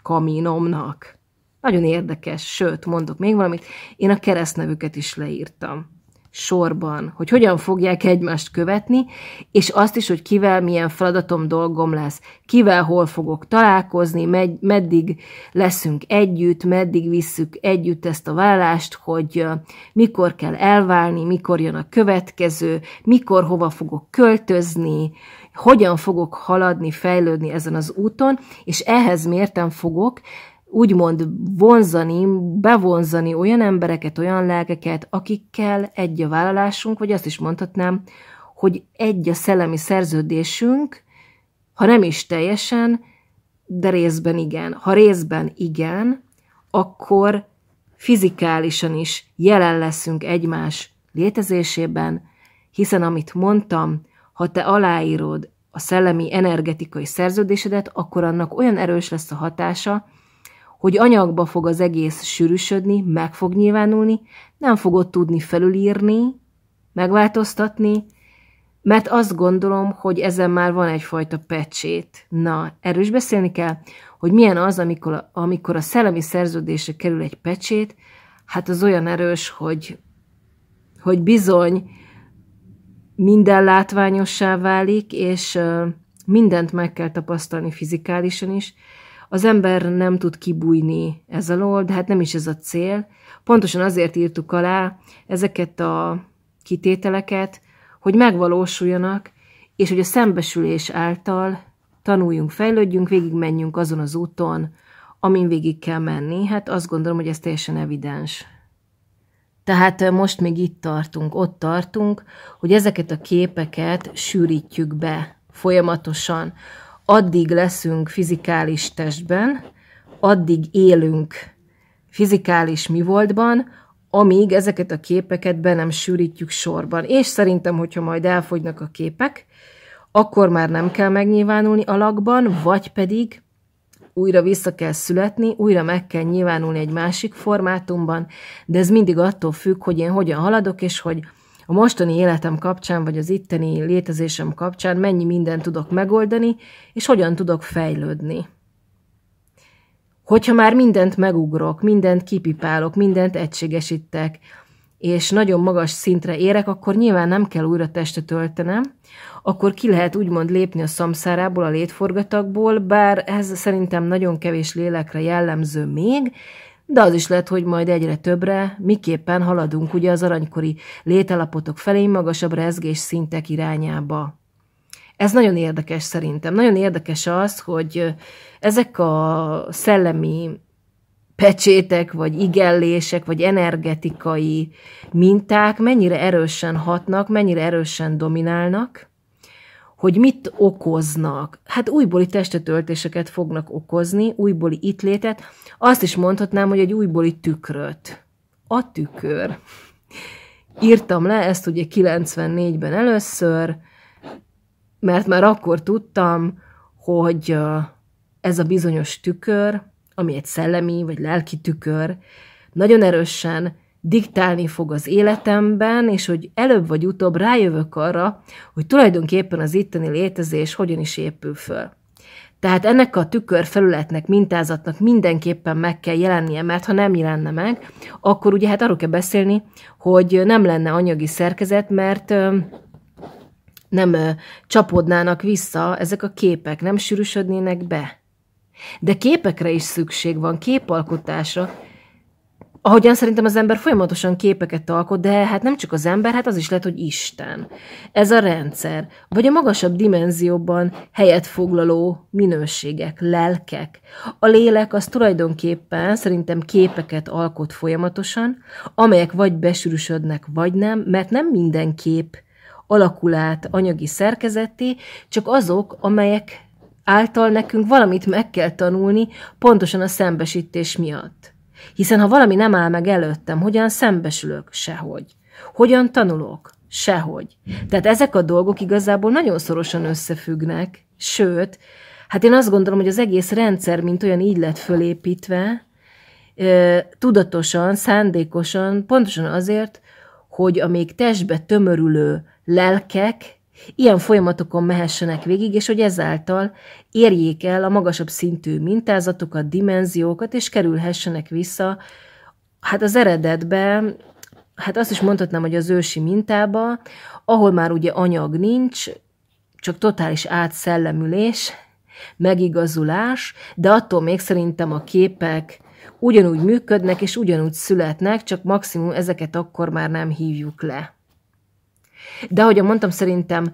kaminomnak. Nagyon érdekes, sőt, mondok még valamit, én a keresztnevüket is leírtam sorban, hogy hogyan fogják egymást követni, és azt is, hogy kivel milyen feladatom, dolgom lesz, kivel hol fogok találkozni, med- meddig leszünk együtt, meddig visszük együtt ezt a vállást, hogy mikor kell elválni, mikor jön a következő, mikor hova fogok költözni, hogyan fogok haladni, fejlődni ezen az úton, és ehhez mértem fogok úgymond vonzani, bevonzani olyan embereket, olyan lelkeket, akikkel egy a vállalásunk, vagy azt is mondhatnám, hogy egy a szellemi szerződésünk, ha nem is teljesen, de részben igen. Ha részben igen, akkor fizikálisan is jelen leszünk egymás létezésében, hiszen amit mondtam, ha te aláírod a szellemi energetikai szerződésedet, akkor annak olyan erős lesz a hatása, hogy anyagba fog az egész sűrűsödni, meg fog nyilvánulni, nem fogod tudni felülírni, megváltoztatni, mert azt gondolom, hogy ezen már van egyfajta pecsét. Na, erről is beszélni kell, hogy milyen az, amikor a, amikor a szellemi szerződése kerül egy pecsét, hát az olyan erős, hogy, hogy bizony minden látványossá válik, és mindent meg kell tapasztalni fizikálisan is, az ember nem tud kibújni ez alól, de hát nem is ez a cél. Pontosan azért írtuk alá ezeket a kitételeket, hogy megvalósuljanak, és hogy a szembesülés által tanuljunk, fejlődjünk, végigmenjünk azon az úton, amin végig kell menni. Hát azt gondolom, hogy ez teljesen evidens. Tehát most még itt tartunk, ott tartunk, hogy ezeket a képeket sűrítjük be folyamatosan, addig leszünk fizikális testben, addig élünk fizikális mi voltban, amíg ezeket a képeket be nem sűrítjük sorban. És szerintem, hogyha majd elfogynak a képek, akkor már nem kell megnyilvánulni alakban, vagy pedig újra vissza kell születni, újra meg kell nyilvánulni egy másik formátumban, de ez mindig attól függ, hogy én hogyan haladok, és hogy a mostani életem kapcsán, vagy az itteni létezésem kapcsán mennyi mindent tudok megoldani, és hogyan tudok fejlődni. Hogyha már mindent megugrok, mindent kipipálok, mindent egységesítek, és nagyon magas szintre érek, akkor nyilván nem kell újra testet öltenem, akkor ki lehet úgymond lépni a szamszárából, a létforgatakból, bár ez szerintem nagyon kevés lélekre jellemző még, de az is lehet, hogy majd egyre többre, miképpen haladunk ugye az aranykori lételapotok felé magasabb rezgés szintek irányába. Ez nagyon érdekes szerintem. Nagyon érdekes az, hogy ezek a szellemi pecsétek, vagy igellések, vagy energetikai minták mennyire erősen hatnak, mennyire erősen dominálnak, hogy mit okoznak. Hát újbóli testetöltéseket fognak okozni, újbóli ittlétet. Azt is mondhatnám, hogy egy újbóli tükröt. A tükör. Írtam le ezt ugye 94-ben először, mert már akkor tudtam, hogy ez a bizonyos tükör, ami egy szellemi vagy lelki tükör, nagyon erősen diktálni fog az életemben, és hogy előbb vagy utóbb rájövök arra, hogy tulajdonképpen az itteni létezés hogyan is épül föl. Tehát ennek a tükörfelületnek, mintázatnak mindenképpen meg kell jelennie, mert ha nem jelenne meg, akkor ugye hát arról kell beszélni, hogy nem lenne anyagi szerkezet, mert nem csapodnának vissza ezek a képek, nem sűrűsödnének be. De képekre is szükség van, képalkotásra, Ahogyan szerintem az ember folyamatosan képeket alkot, de hát nem csak az ember, hát az is lehet, hogy Isten. Ez a rendszer, vagy a magasabb dimenzióban helyet foglaló minőségek, lelkek. A lélek az tulajdonképpen szerintem képeket alkot folyamatosan, amelyek vagy besűrűsödnek, vagy nem, mert nem minden kép alakul át anyagi szerkezetté, csak azok, amelyek által nekünk valamit meg kell tanulni, pontosan a szembesítés miatt. Hiszen ha valami nem áll meg előttem, hogyan szembesülök? Sehogy. Hogyan tanulok? Sehogy. Tehát ezek a dolgok igazából nagyon szorosan összefüggnek, sőt, hát én azt gondolom, hogy az egész rendszer, mint olyan így lett fölépítve, tudatosan, szándékosan, pontosan azért, hogy a még testbe tömörülő lelkek ilyen folyamatokon mehessenek végig, és hogy ezáltal érjék el a magasabb szintű mintázatokat, dimenziókat, és kerülhessenek vissza, hát az eredetbe, hát azt is mondhatnám, hogy az ősi mintába, ahol már ugye anyag nincs, csak totális átszellemülés, megigazulás, de attól még szerintem a képek ugyanúgy működnek, és ugyanúgy születnek, csak maximum ezeket akkor már nem hívjuk le. De ahogy mondtam, szerintem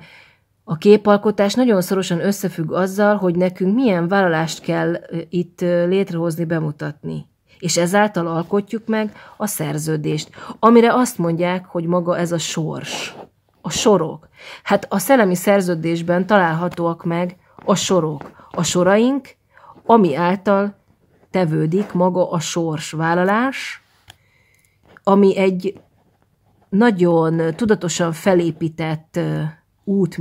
a képalkotás nagyon szorosan összefügg azzal, hogy nekünk milyen vállalást kell itt létrehozni, bemutatni. És ezáltal alkotjuk meg a szerződést, amire azt mondják, hogy maga ez a sors. A sorok. Hát a szellemi szerződésben találhatóak meg a sorok. A soraink, ami által tevődik maga a sorsvállalás, ami egy nagyon tudatosan felépített út,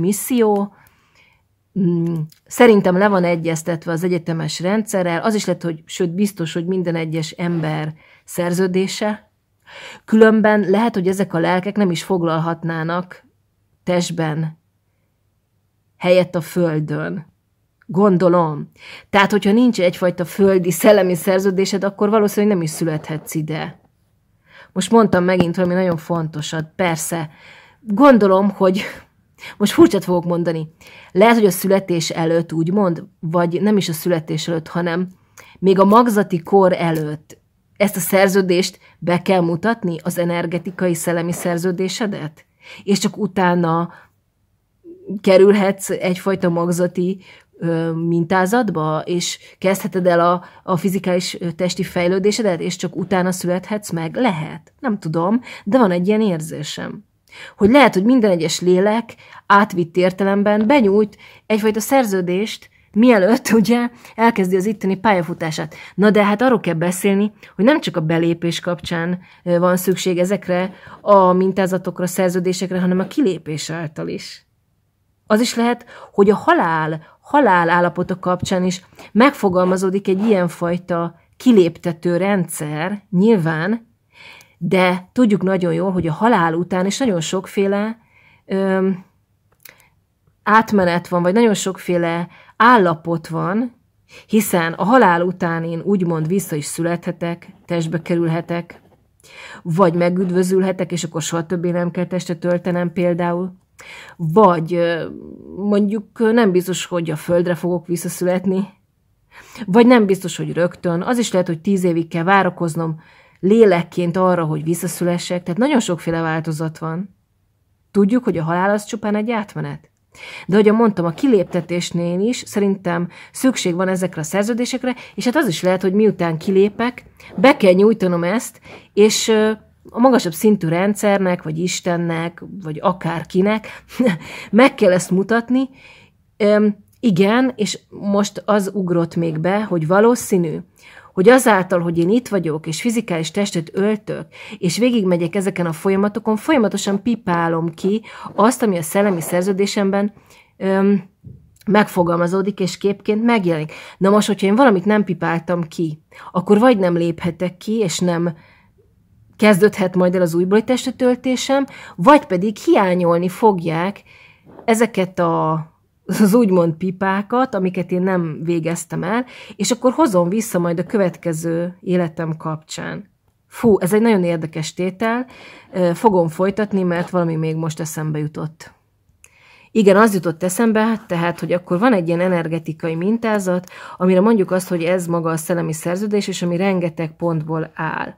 mm, szerintem le van egyeztetve az egyetemes rendszerrel, az is lett, hogy sőt biztos, hogy minden egyes ember szerződése, különben lehet, hogy ezek a lelkek nem is foglalhatnának testben helyett a földön. Gondolom. Tehát, hogyha nincs egyfajta földi szellemi szerződésed, akkor valószínűleg nem is születhetsz ide. Most mondtam megint valami nagyon fontosat, persze. Gondolom, hogy most furcsát fogok mondani. Lehet, hogy a születés előtt, úgy mond, vagy nem is a születés előtt, hanem még a magzati kor előtt ezt a szerződést be kell mutatni, az energetikai szellemi szerződésedet? És csak utána kerülhetsz egyfajta magzati mintázatba, és kezdheted el a, a fizikális testi fejlődésedet, és csak utána születhetsz meg? Lehet. Nem tudom, de van egy ilyen érzésem. Hogy lehet, hogy minden egyes lélek átvitt értelemben benyújt egyfajta szerződést, mielőtt ugye elkezdi az itteni pályafutását. Na de hát arról kell beszélni, hogy nem csak a belépés kapcsán van szükség ezekre a mintázatokra, szerződésekre, hanem a kilépés által is. Az is lehet, hogy a halál halál állapotok kapcsán is megfogalmazódik egy ilyenfajta kiléptető rendszer, nyilván, de tudjuk nagyon jól, hogy a halál után is nagyon sokféle öm, átmenet van, vagy nagyon sokféle állapot van, hiszen a halál után én úgymond vissza is születhetek, testbe kerülhetek, vagy megüdvözülhetek, és akkor soha többé nem kell testet töltenem például. Vagy mondjuk nem biztos, hogy a földre fogok visszaszületni, vagy nem biztos, hogy rögtön, az is lehet, hogy tíz évig kell várakoznom lélekként arra, hogy visszaszülessek, tehát nagyon sokféle változat van. Tudjuk, hogy a halál az csupán egy átmenet. De ahogy mondtam, a kiléptetésnél is szerintem szükség van ezekre a szerződésekre, és hát az is lehet, hogy miután kilépek, be kell nyújtanom ezt, és a magasabb szintű rendszernek, vagy Istennek, vagy akárkinek meg kell ezt mutatni. Üm, igen, és most az ugrott még be, hogy valószínű, hogy azáltal, hogy én itt vagyok, és fizikális testet öltök, és végigmegyek ezeken a folyamatokon, folyamatosan pipálom ki azt, ami a szellemi szerződésemben üm, megfogalmazódik, és képként megjelenik. Na most, hogyha én valamit nem pipáltam ki, akkor vagy nem léphetek ki, és nem kezdődhet majd el az újbóli testetöltésem, vagy pedig hiányolni fogják ezeket a az úgymond pipákat, amiket én nem végeztem el, és akkor hozom vissza majd a következő életem kapcsán. Fú, ez egy nagyon érdekes tétel, fogom folytatni, mert valami még most eszembe jutott. Igen, az jutott eszembe, tehát, hogy akkor van egy ilyen energetikai mintázat, amire mondjuk azt, hogy ez maga a szellemi szerződés, és ami rengeteg pontból áll.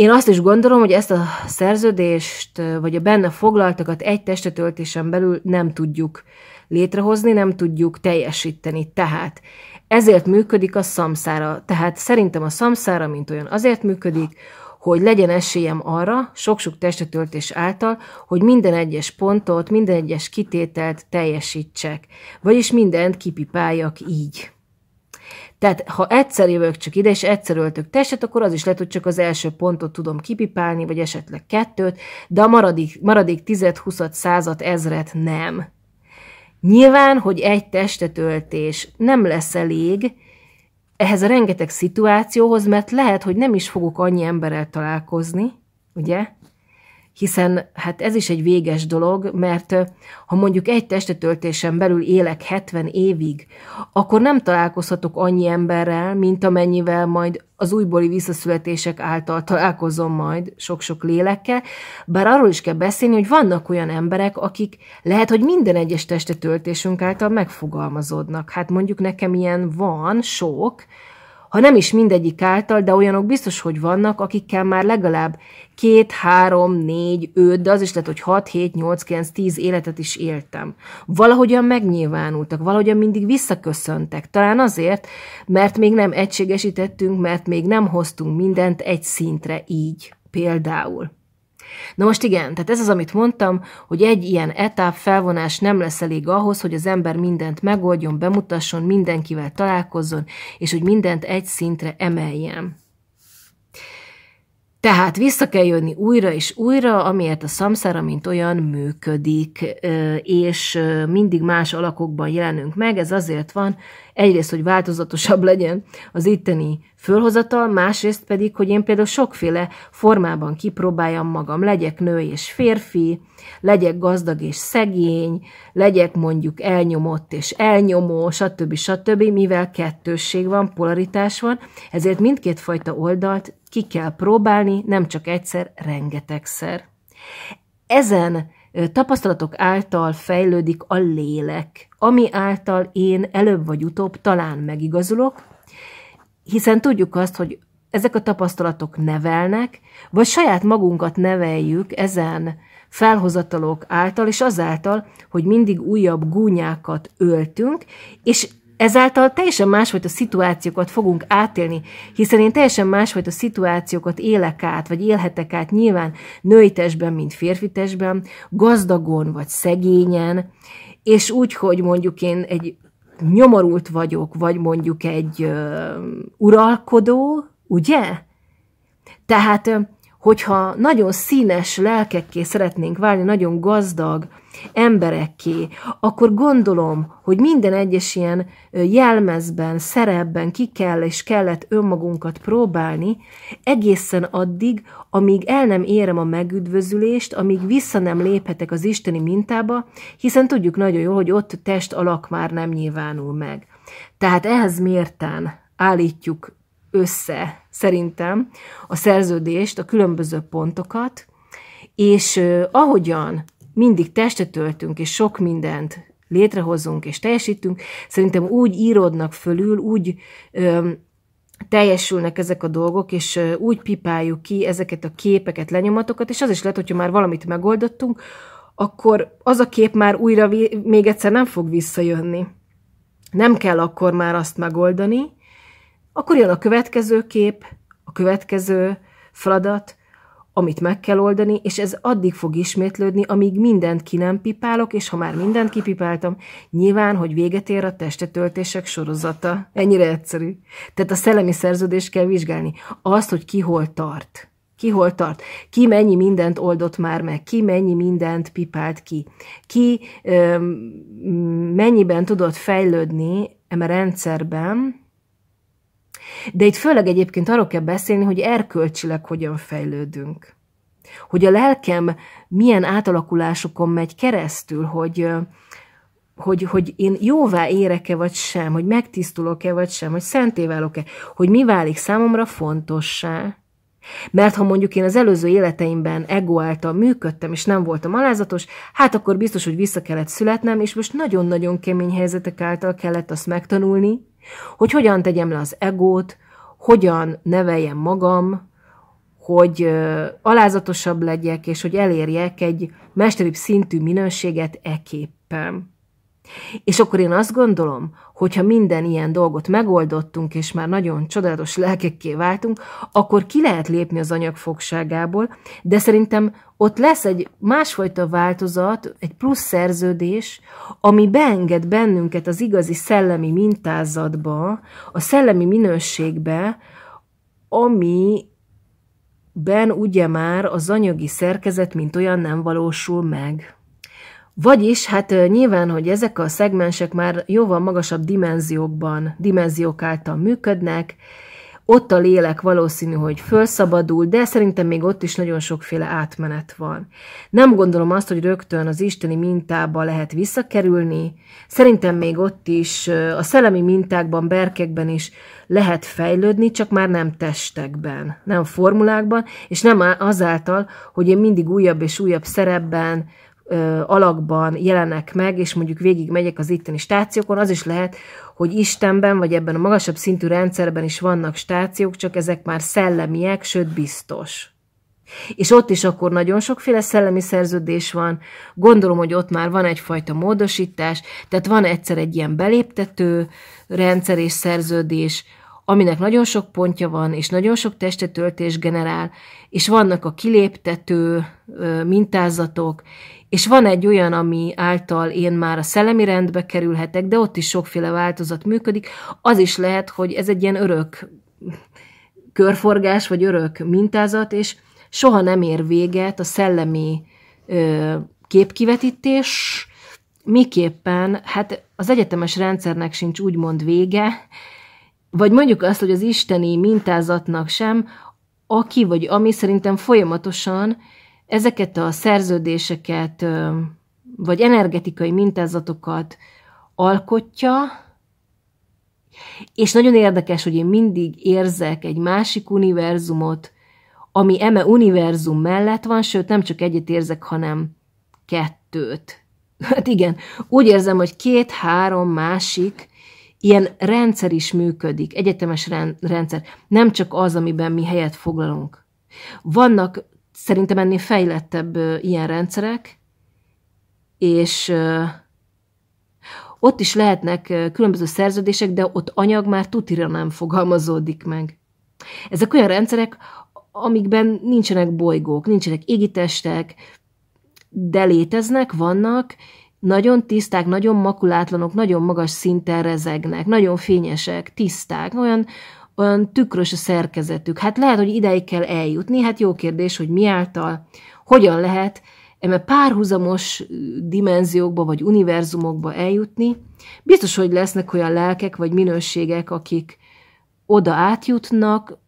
Én azt is gondolom, hogy ezt a szerződést, vagy a benne foglaltakat egy testetöltésen belül nem tudjuk létrehozni, nem tudjuk teljesíteni. Tehát ezért működik a szamszára. Tehát szerintem a szamszára, mint olyan, azért működik, hogy legyen esélyem arra, sok-sok testetöltés által, hogy minden egyes pontot, minden egyes kitételt teljesítsek, vagyis mindent kipipáljak így. Tehát ha egyszer jövök csak ide, és egyszer öltök testet, akkor az is lehet, hogy csak az első pontot tudom kipipálni, vagy esetleg kettőt, de a maradék, maradék tized, huszat, százat, ezret nem. Nyilván, hogy egy testetöltés nem lesz elég, ehhez a rengeteg szituációhoz, mert lehet, hogy nem is fogok annyi emberrel találkozni, ugye? hiszen hát ez is egy véges dolog, mert ha mondjuk egy testetöltésen belül élek 70 évig, akkor nem találkozhatok annyi emberrel, mint amennyivel majd az újbóli visszaszületések által találkozom majd sok-sok lélekkel, bár arról is kell beszélni, hogy vannak olyan emberek, akik lehet, hogy minden egyes testetöltésünk által megfogalmazódnak. Hát mondjuk nekem ilyen van, sok, ha nem is mindegyik által, de olyanok biztos, hogy vannak, akikkel már legalább két, három, négy, öt, de az is lehet, hogy hat, hét, nyolc, kilenc, tíz életet is éltem. Valahogyan megnyilvánultak, valahogyan mindig visszaköszöntek. Talán azért, mert még nem egységesítettünk, mert még nem hoztunk mindent egy szintre így. Például. Na most igen, tehát ez az, amit mondtam, hogy egy ilyen etáp felvonás nem lesz elég ahhoz, hogy az ember mindent megoldjon, bemutasson, mindenkivel találkozzon, és hogy mindent egy szintre emeljen. Tehát vissza kell jönni újra és újra, amiért a szamszára, mint olyan működik, és mindig más alakokban jelenünk meg. Ez azért van, egyrészt, hogy változatosabb legyen az itteni fölhozatal, másrészt pedig, hogy én például sokféle formában kipróbáljam magam, legyek nő és férfi, legyek gazdag és szegény, legyek mondjuk elnyomott és elnyomó, stb. stb., mivel kettősség van, polaritás van, ezért mindkét fajta oldalt ki kell próbálni, nem csak egyszer, rengetegszer. Ezen tapasztalatok által fejlődik a lélek, ami által én előbb vagy utóbb talán megigazulok, hiszen tudjuk azt, hogy ezek a tapasztalatok nevelnek, vagy saját magunkat neveljük ezen felhozatalok által, és azáltal, hogy mindig újabb gúnyákat öltünk, és Ezáltal teljesen másfajta szituációkat fogunk átélni, hiszen én teljesen másfajta szituációkat élek át, vagy élhetek át nyilván női testben, mint férfi testben, gazdagon vagy szegényen, és úgy, hogy mondjuk én egy nyomorult vagyok, vagy mondjuk egy ö, uralkodó, ugye? Tehát, hogyha nagyon színes lelkekké szeretnénk válni, nagyon gazdag, emberekké, akkor gondolom, hogy minden egyes ilyen jelmezben, szerepben ki kell és kellett önmagunkat próbálni, egészen addig, amíg el nem érem a megüdvözülést, amíg vissza nem léphetek az isteni mintába, hiszen tudjuk nagyon jól, hogy ott test alak már nem nyilvánul meg. Tehát ehhez mértán állítjuk össze szerintem a szerződést, a különböző pontokat, és ahogyan mindig testet töltünk, és sok mindent létrehozunk és teljesítünk, szerintem úgy írodnak fölül, úgy ö, teljesülnek ezek a dolgok, és úgy pipáljuk ki ezeket a képeket, lenyomatokat, és az is lehet, hogyha már valamit megoldottunk, akkor az a kép már újra még egyszer nem fog visszajönni. Nem kell akkor már azt megoldani, akkor jön a következő kép, a következő feladat, amit meg kell oldani, és ez addig fog ismétlődni, amíg mindent ki nem pipálok, és ha már mindent kipipáltam, nyilván, hogy véget ér a testetöltések sorozata. Ennyire egyszerű. Tehát a szellemi szerződést kell vizsgálni. Azt, hogy ki hol tart. Ki hol tart? Ki mennyi mindent oldott már meg? Ki mennyi mindent pipált ki? Ki ö, mennyiben tudott fejlődni eme rendszerben, de itt főleg egyébként arról kell beszélni, hogy erkölcsileg hogyan fejlődünk. Hogy a lelkem milyen átalakulásokon megy keresztül, hogy, hogy, hogy én jóvá érek-e vagy sem, hogy megtisztulok-e vagy sem, hogy szenté válok-e, hogy mi válik számomra fontossá. Mert ha mondjuk én az előző életeimben ego által működtem, és nem voltam alázatos, hát akkor biztos, hogy vissza kellett születnem, és most nagyon-nagyon kemény helyzetek által kellett azt megtanulni, hogy hogyan tegyem le az egót, hogyan neveljem magam, hogy alázatosabb legyek, és hogy elérjek egy mesteribb szintű minőséget eképpen. És akkor én azt gondolom, hogy ha minden ilyen dolgot megoldottunk, és már nagyon csodálatos lelkekké váltunk, akkor ki lehet lépni az anyagfogságából, de szerintem ott lesz egy másfajta változat, egy plusz szerződés, ami beenged bennünket az igazi szellemi mintázatba, a szellemi minőségbe, amiben ugye már az anyagi szerkezet, mint olyan nem valósul meg. Vagyis, hát nyilván, hogy ezek a szegmensek már jóval magasabb dimenziókban, dimenziók által működnek, ott a lélek valószínű, hogy fölszabadul, de szerintem még ott is nagyon sokféle átmenet van. Nem gondolom azt, hogy rögtön az isteni mintába lehet visszakerülni. Szerintem még ott is a szellemi mintákban, berkekben is lehet fejlődni, csak már nem testekben, nem formulákban, és nem azáltal, hogy én mindig újabb és újabb szerepben, alakban jelenek meg, és mondjuk végig megyek az itteni stációkon, az is lehet, hogy Istenben vagy ebben a magasabb szintű rendszerben is vannak stációk, csak ezek már szellemiek, sőt biztos. És ott is akkor nagyon sokféle szellemi szerződés van, gondolom, hogy ott már van egyfajta módosítás, tehát van egyszer egy ilyen beléptető rendszer és szerződés, aminek nagyon sok pontja van, és nagyon sok testetöltés generál, és vannak a kiléptető mintázatok, és van egy olyan, ami által én már a szellemi rendbe kerülhetek, de ott is sokféle változat működik. Az is lehet, hogy ez egy ilyen örök körforgás, vagy örök mintázat, és soha nem ér véget a szellemi képkivetítés, miképpen, hát az egyetemes rendszernek sincs úgymond vége, vagy mondjuk azt, hogy az isteni mintázatnak sem, aki vagy ami szerintem folyamatosan ezeket a szerződéseket, vagy energetikai mintázatokat alkotja, és nagyon érdekes, hogy én mindig érzek egy másik univerzumot, ami eme univerzum mellett van, sőt nem csak egyet érzek, hanem kettőt. Hát igen, úgy érzem, hogy két-három másik ilyen rendszer is működik, egyetemes rendszer, nem csak az, amiben mi helyet foglalunk. Vannak szerintem ennél fejlettebb ilyen rendszerek, és ott is lehetnek különböző szerződések, de ott anyag már tutira nem fogalmazódik meg. Ezek olyan rendszerek, amikben nincsenek bolygók, nincsenek égitestek, de léteznek, vannak, nagyon tiszták, nagyon makulátlanok, nagyon magas szinten rezegnek, nagyon fényesek, tiszták, olyan, olyan tükrös a szerkezetük. Hát lehet, hogy ideig kell eljutni, hát jó kérdés, hogy mi által, hogyan lehet eme párhuzamos dimenziókba vagy univerzumokba eljutni. Biztos, hogy lesznek olyan lelkek vagy minőségek, akik oda átjutnak,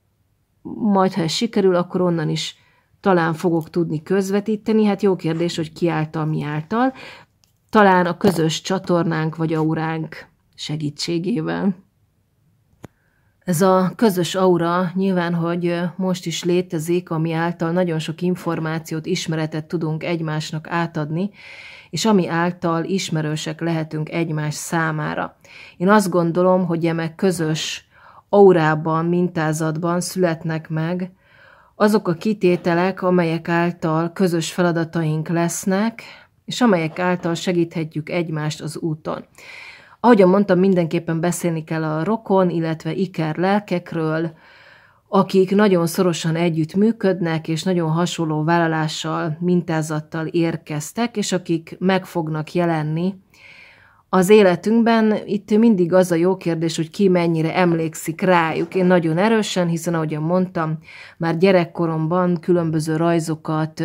majd ha ez sikerül, akkor onnan is talán fogok tudni közvetíteni. Hát jó kérdés, hogy ki által, mi által talán a közös csatornánk vagy auránk segítségével. Ez a közös aura nyilván, hogy most is létezik, ami által nagyon sok információt, ismeretet tudunk egymásnak átadni, és ami által ismerősek lehetünk egymás számára. Én azt gondolom, hogy eme közös aurában, mintázatban születnek meg azok a kitételek, amelyek által közös feladataink lesznek, és amelyek által segíthetjük egymást az úton. Ahogyan mondtam, mindenképpen beszélni kell a rokon, illetve iker lelkekről, akik nagyon szorosan együtt működnek, és nagyon hasonló vállalással, mintázattal érkeztek, és akik meg fognak jelenni az életünkben. Itt mindig az a jó kérdés, hogy ki mennyire emlékszik rájuk. Én nagyon erősen, hiszen ahogyan mondtam, már gyerekkoromban különböző rajzokat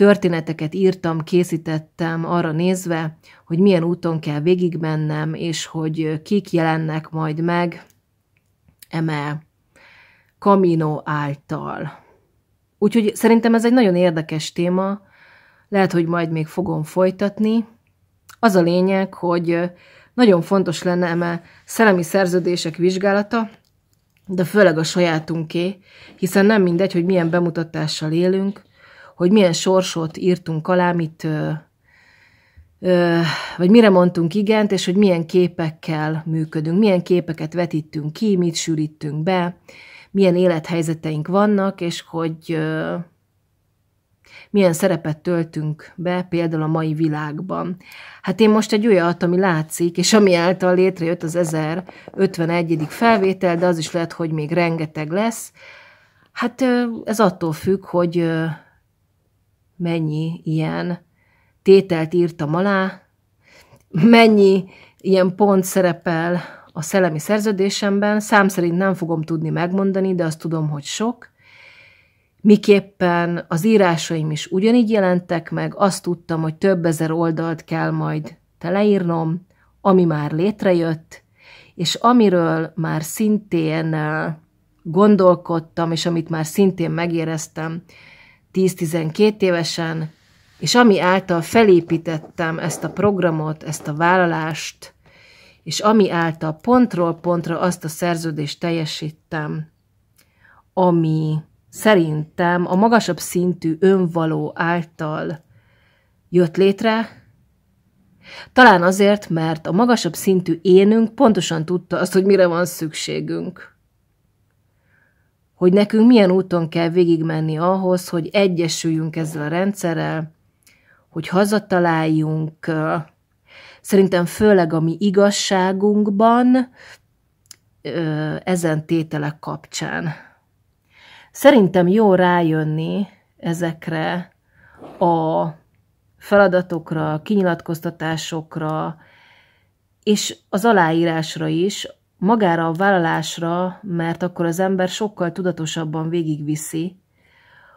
Történeteket írtam, készítettem arra nézve, hogy milyen úton kell végigmennem, és hogy kik jelennek majd meg eme Kamino által. Úgyhogy szerintem ez egy nagyon érdekes téma, lehet, hogy majd még fogom folytatni. Az a lényeg, hogy nagyon fontos lenne eme szellemi szerződések vizsgálata, de főleg a sajátunké, hiszen nem mindegy, hogy milyen bemutatással élünk, hogy milyen sorsot írtunk alá, mit, ö, ö, vagy mire mondtunk igent, és hogy milyen képekkel működünk, milyen képeket vetítünk ki, mit sűrítünk be, milyen élethelyzeteink vannak, és hogy ö, milyen szerepet töltünk be például a mai világban. Hát én most egy olyat, ami látszik, és ami által létrejött az 1051. felvétel, de az is lehet, hogy még rengeteg lesz. Hát ez attól függ, hogy mennyi ilyen tételt írtam alá, mennyi ilyen pont szerepel a szellemi szerződésemben, szám szerint nem fogom tudni megmondani, de azt tudom, hogy sok. Miképpen az írásaim is ugyanígy jelentek meg, azt tudtam, hogy több ezer oldalt kell majd teleírnom, ami már létrejött, és amiről már szintén eh, gondolkodtam, és amit már szintén megéreztem, 10-12 évesen, és ami által felépítettem ezt a programot, ezt a vállalást, és ami által pontról pontra azt a szerződést teljesítem, ami szerintem a magasabb szintű önvaló által jött létre, talán azért, mert a magasabb szintű énünk pontosan tudta azt, hogy mire van szükségünk hogy nekünk milyen úton kell végigmenni ahhoz, hogy egyesüljünk ezzel a rendszerrel, hogy hazataláljunk, szerintem főleg a mi igazságunkban, ezen tételek kapcsán. Szerintem jó rájönni ezekre a feladatokra, kinyilatkoztatásokra, és az aláírásra is, magára a vállalásra, mert akkor az ember sokkal tudatosabban végigviszi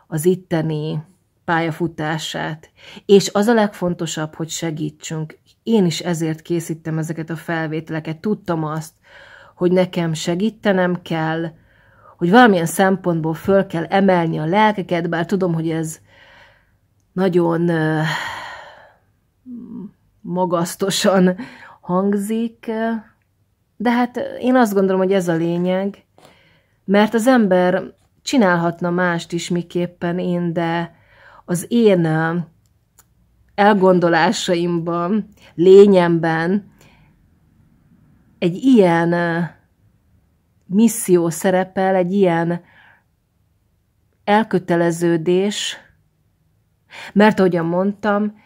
az itteni pályafutását. És az a legfontosabb, hogy segítsünk. Én is ezért készítem ezeket a felvételeket. Tudtam azt, hogy nekem segítenem kell, hogy valamilyen szempontból föl kell emelni a lelkeket, bár tudom, hogy ez nagyon magasztosan hangzik, de hát én azt gondolom, hogy ez a lényeg, mert az ember csinálhatna mást is miképpen én, de az én elgondolásaimban, lényemben egy ilyen misszió szerepel, egy ilyen elköteleződés, mert ahogyan mondtam,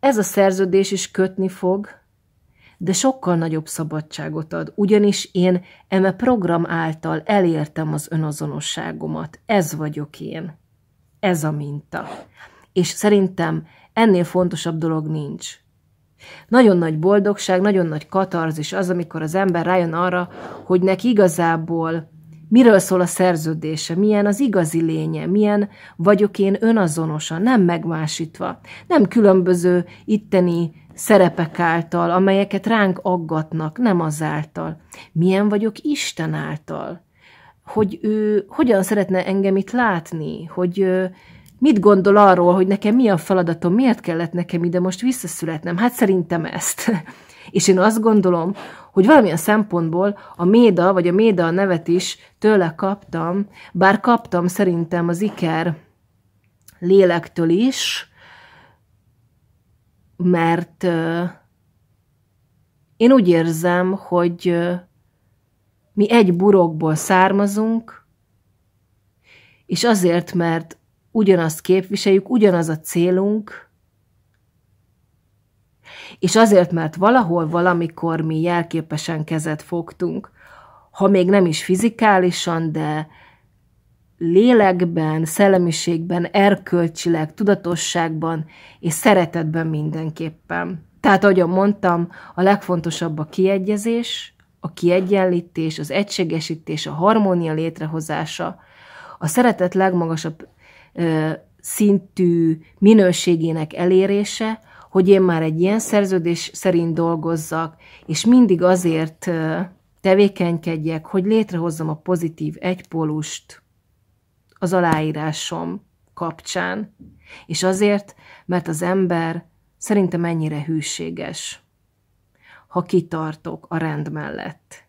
ez a szerződés is kötni fog de sokkal nagyobb szabadságot ad, ugyanis én eme program által elértem az önazonosságomat. Ez vagyok én. Ez a minta. És szerintem ennél fontosabb dolog nincs. Nagyon nagy boldogság, nagyon nagy katarzis az, amikor az ember rájön arra, hogy neki igazából miről szól a szerződése, milyen az igazi lénye, milyen vagyok én önazonosan, nem megmásítva, nem különböző itteni szerepek által, amelyeket ránk aggatnak, nem azáltal. Milyen vagyok Isten által? Hogy ő hogyan szeretne engem itt látni? Hogy mit gondol arról, hogy nekem mi a feladatom, miért kellett nekem ide most visszaszületnem? Hát szerintem ezt. És én azt gondolom, hogy valamilyen szempontból a Méda, vagy a Méda nevet is tőle kaptam, bár kaptam szerintem az Iker lélektől is, mert én úgy érzem, hogy mi egy burokból származunk, és azért, mert ugyanazt képviseljük, ugyanaz a célunk, és azért, mert valahol valamikor mi jelképesen kezet fogtunk, ha még nem is fizikálisan, de lélekben, szellemiségben, erkölcsileg, tudatosságban és szeretetben mindenképpen. Tehát, ahogy mondtam, a legfontosabb a kiegyezés, a kiegyenlítés, az egységesítés, a harmónia létrehozása, a szeretet legmagasabb ö, szintű minőségének elérése, hogy én már egy ilyen szerződés szerint dolgozzak, és mindig azért ö, tevékenykedjek, hogy létrehozzam a pozitív egypólust, az aláírásom kapcsán, és azért, mert az ember szerintem ennyire hűséges, ha kitartok a rend mellett.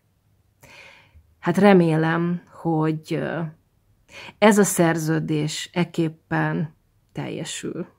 Hát remélem, hogy ez a szerződés eképpen teljesül.